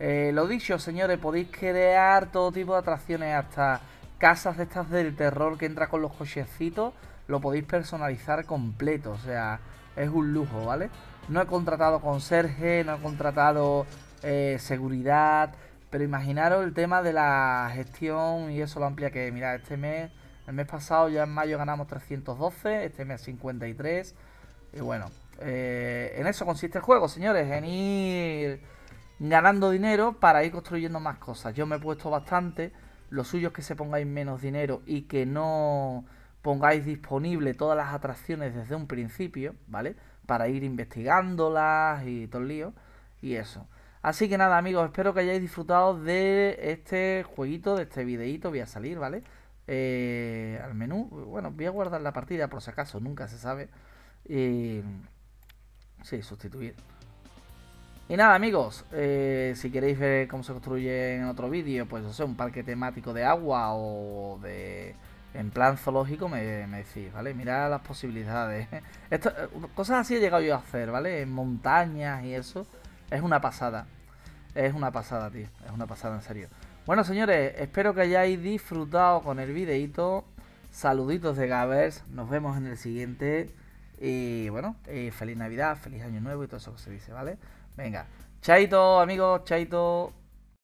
Eh, lo dicho, señores, podéis crear todo tipo de atracciones, hasta casas de estas del terror que entra con los cochecitos, lo podéis personalizar completo, o sea, es un lujo, ¿vale? No he contratado conserje, no he contratado eh, seguridad, pero imaginaros el tema de la gestión y eso lo amplia que, mira, este mes, el mes pasado ya en mayo ganamos 312, este mes 53, y bueno, eh, en eso consiste el juego, señores, en ir ganando dinero para ir construyendo más cosas. Yo me he puesto bastante, lo suyo es que se pongáis menos dinero y que no pongáis disponible todas las atracciones desde un principio, ¿vale? Para ir investigándolas y todo el lío y eso. Así que nada amigos, espero que hayáis disfrutado de este jueguito, de este videíto, voy a salir, ¿vale? Eh, al menú, bueno, voy a guardar la partida por si acaso, nunca se sabe. sí, sustituir. Y nada amigos, eh, si queréis ver cómo se construye en otro vídeo, pues no sé, un parque temático de agua o de en plan zoológico, me, decís, ¿vale? Mirad las posibilidades. [laughs] Eh, cosas así he llegado yo a hacer, ¿vale? En montañas y eso. Es una pasada. Es una pasada, tío. Es una pasada, en serio. Bueno, señores, espero que hayáis disfrutado con el videito. Saluditos de Gavers. Nos vemos en el siguiente. Y bueno, eh, feliz Navidad, feliz Año Nuevo y todo eso que se dice, ¿vale? Venga, chaito, amigos, chaito.